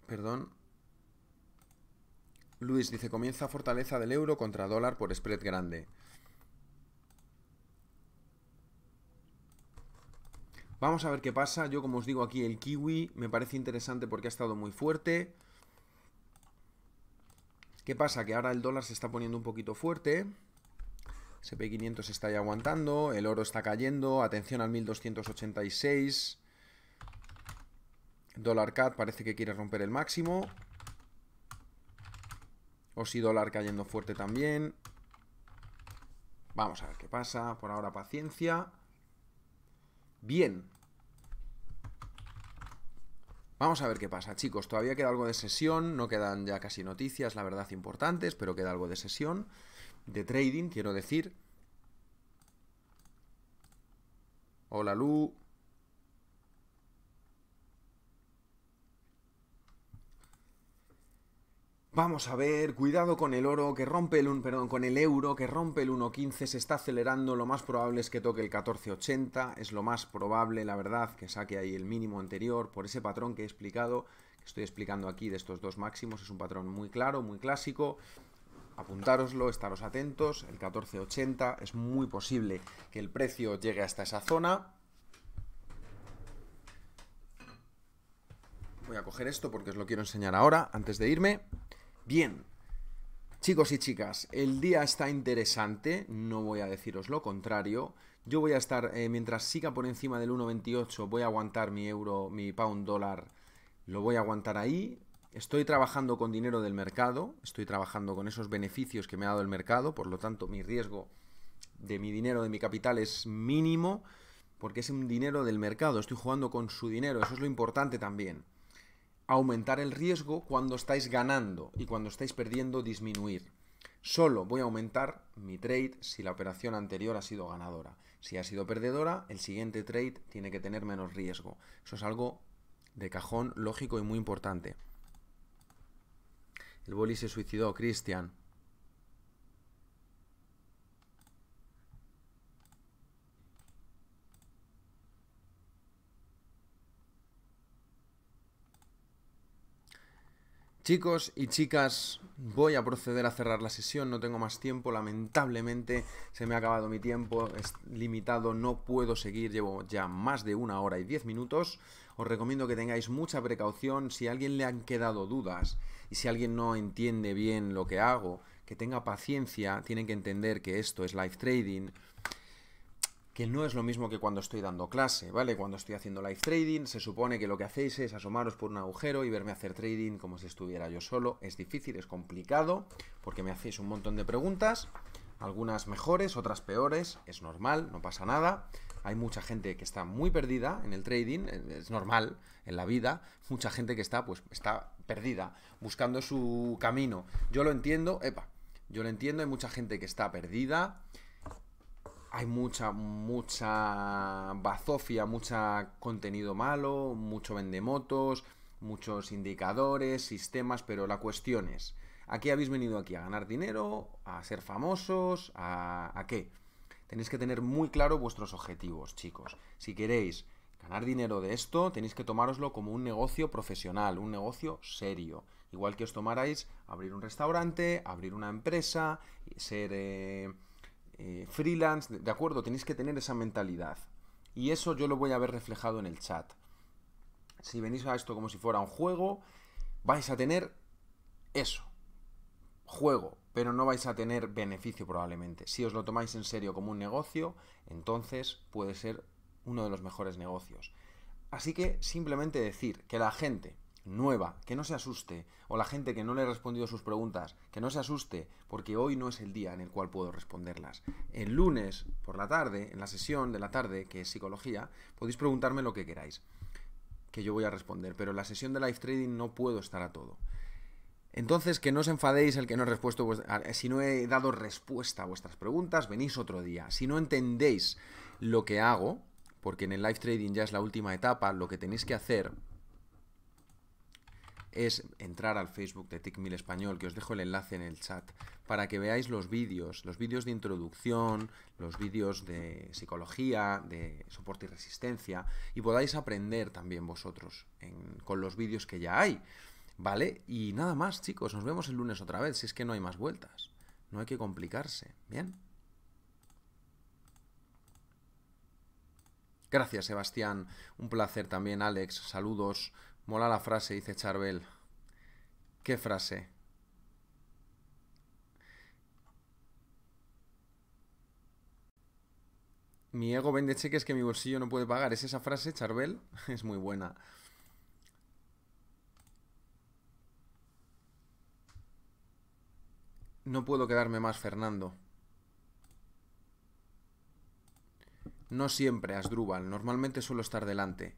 Perdón. Luis dice, comienza fortaleza del euro contra dólar por spread grande. Vamos a ver qué pasa. Yo, como os digo aquí, el kiwi me parece interesante porque ha estado muy fuerte. ¿Qué pasa? Que ahora el dólar se está poniendo un poquito fuerte. SP500 se está ya aguantando. El oro está cayendo. Atención al 1286. Dólar CAD parece que quiere romper el máximo. O si dólar cayendo fuerte también. Vamos a ver qué pasa. Por ahora paciencia. Bien. Vamos a ver qué pasa, chicos. Todavía queda algo de sesión, no quedan ya casi noticias, la verdad, importantes, pero queda algo de sesión, de trading, quiero decir. Hola, Lu. Vamos a ver, cuidado con el oro que rompe el perdón, con el euro que rompe el 1.15, se está acelerando, lo más probable es que toque el 14.80, es lo más probable, la verdad, que saque ahí el mínimo anterior por ese patrón que he explicado, que estoy explicando aquí de estos dos máximos, es un patrón muy claro, muy clásico. Apuntároslo, estaros atentos, el 14.80 es muy posible que el precio llegue hasta esa zona. Voy a coger esto porque os lo quiero enseñar ahora, antes de irme. Bien, chicos y chicas, el día está interesante, no voy a deciros lo contrario. Yo voy a estar, eh, mientras siga por encima del 1.28, voy a aguantar mi euro, mi pound dólar, lo voy a aguantar ahí. Estoy trabajando con dinero del mercado, estoy trabajando con esos beneficios que me ha dado el mercado, por lo tanto mi riesgo de mi dinero, de mi capital es mínimo, porque es un dinero del mercado, estoy jugando con su dinero, eso es lo importante también aumentar el riesgo cuando estáis ganando y cuando estáis perdiendo disminuir. Solo voy a aumentar mi trade si la operación anterior ha sido ganadora. Si ha sido perdedora, el siguiente trade tiene que tener menos riesgo. Eso es algo de cajón lógico y muy importante. El boli se suicidó, Cristian. Chicos y chicas, voy a proceder a cerrar la sesión, no tengo más tiempo, lamentablemente se me ha acabado mi tiempo, es limitado, no puedo seguir, llevo ya más de una hora y diez minutos. Os recomiendo que tengáis mucha precaución, si a alguien le han quedado dudas y si alguien no entiende bien lo que hago, que tenga paciencia, tienen que entender que esto es live trading, que no es lo mismo que cuando estoy dando clase, ¿vale? Cuando estoy haciendo live trading, se supone que lo que hacéis es asomaros por un agujero y verme hacer trading como si estuviera yo solo. Es difícil, es complicado, porque me hacéis un montón de preguntas, algunas mejores, otras peores, es normal, no pasa nada. Hay mucha gente que está muy perdida en el trading, eh, es normal en la vida, mucha gente que está pues está perdida, buscando su camino. Yo lo entiendo, epa, yo lo entiendo, hay mucha gente que está perdida, hay mucha, mucha bazofia, mucho contenido malo, mucho vendemotos, muchos indicadores, sistemas, pero la cuestión es, ¿a qué habéis venido aquí a ganar dinero, a ser famosos, a, qué? Tenéis que tener muy claro vuestros objetivos, chicos. Si queréis ganar dinero de esto, tenéis que tomároslo como un negocio profesional, un negocio serio. Igual que os tomarais abrir un restaurante, abrir una empresa, ser... Eh, eh, freelance, ¿de acuerdo? Tenéis que tener esa mentalidad. Y eso yo lo voy a ver reflejado en el chat. Si venís a esto como si fuera un juego, vais a tener eso. Juego, pero no vais a tener beneficio probablemente. Si os lo tomáis en serio como un negocio, entonces puede ser uno de los mejores negocios. Así que simplemente decir que la gente nueva, que no se asuste, o la gente que no le he respondido sus preguntas, que no se asuste, porque hoy no es el día en el cual puedo responderlas. El lunes por la tarde, en la sesión de la tarde, que es psicología, podéis preguntarme lo que queráis, que yo voy a responder, pero en la sesión de live trading no puedo estar a todo. Entonces, que no os enfadéis el que no he respuesto, eh, si no he dado respuesta a vuestras preguntas, venís otro día. Si no entendéis lo que hago, porque en el live trading ya es la última etapa, lo que tenéis que hacer es entrar al Facebook de TICMIL Español, que os dejo el enlace en el chat, para que veáis los vídeos, los vídeos de introducción, los vídeos de psicología, de soporte y resistencia, y podáis aprender también vosotros con los vídeos que ya hay. ¿Vale? Y nada más, chicos, nos vemos el lunes otra vez, si es que no hay más vueltas. No hay que complicarse, ¿bien? Gracias, Sebastián. Un placer también, Alex. Saludos. Mola la frase, dice Charbel. ¿Qué frase? Mi ego vende cheques que mi bolsillo no puede pagar. ¿Es esa frase, Charbel? *laughs* Es muy buena. No puedo quedarme más, Fernando. No siempre, Asdrúbal. Normalmente suelo estar delante.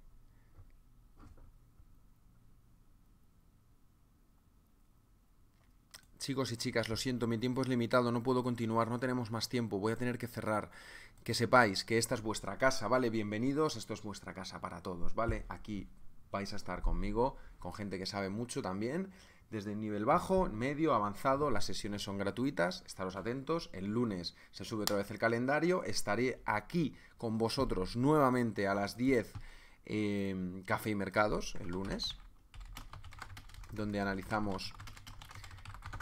chicos y chicas, lo siento, mi tiempo es limitado, no puedo continuar, no tenemos más tiempo, voy a tener que cerrar. Que sepáis que esta es vuestra casa, ¿vale? Bienvenidos, esto es vuestra casa para todos, ¿vale? Aquí vais a estar conmigo, con gente que sabe mucho también. Desde el nivel bajo, medio, avanzado, las sesiones son gratuitas, estaros atentos. El lunes se sube otra vez el calendario, estaré aquí con vosotros nuevamente a las 10 Café y Mercados, el lunes, donde analizamos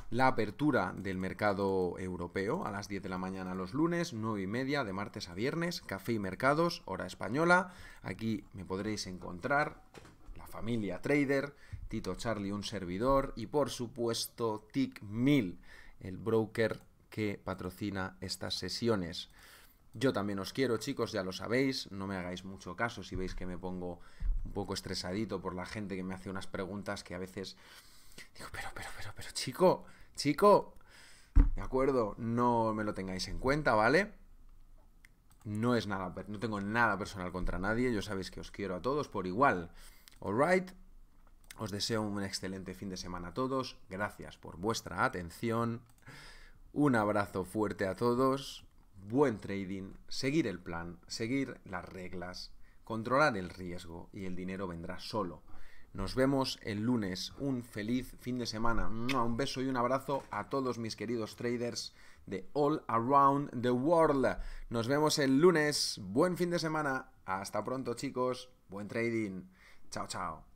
la apertura del mercado europeo a las 10 de la mañana los lunes, 9 y media de martes a viernes, café y mercados, hora española. Aquí me podréis encontrar la familia trader, Tito Charlie, un servidor y por supuesto TIC1000, el broker que patrocina estas sesiones. Yo también os quiero, chicos, ya lo sabéis, no me hagáis mucho caso si veis que me pongo un poco estresadito por la gente que me hace unas preguntas que a veces digo, pero, pero, pero, pero, chico, Chico, de acuerdo, no me lo tengáis en cuenta, ¿vale? No es nada, no tengo nada personal contra nadie, yo sabéis que os quiero a todos por igual. ¿all right? os deseo un excelente fin de semana a todos, gracias por vuestra atención, un abrazo fuerte a todos, buen trading, seguir el plan, seguir las reglas, controlar el riesgo y el dinero vendrá solo. Nos vemos el lunes. Un feliz fin de semana. Un beso y un abrazo a todos mis queridos traders de All Around the World. Nos vemos el lunes. Buen fin de semana. Hasta pronto chicos. Buen trading. Chao, chao.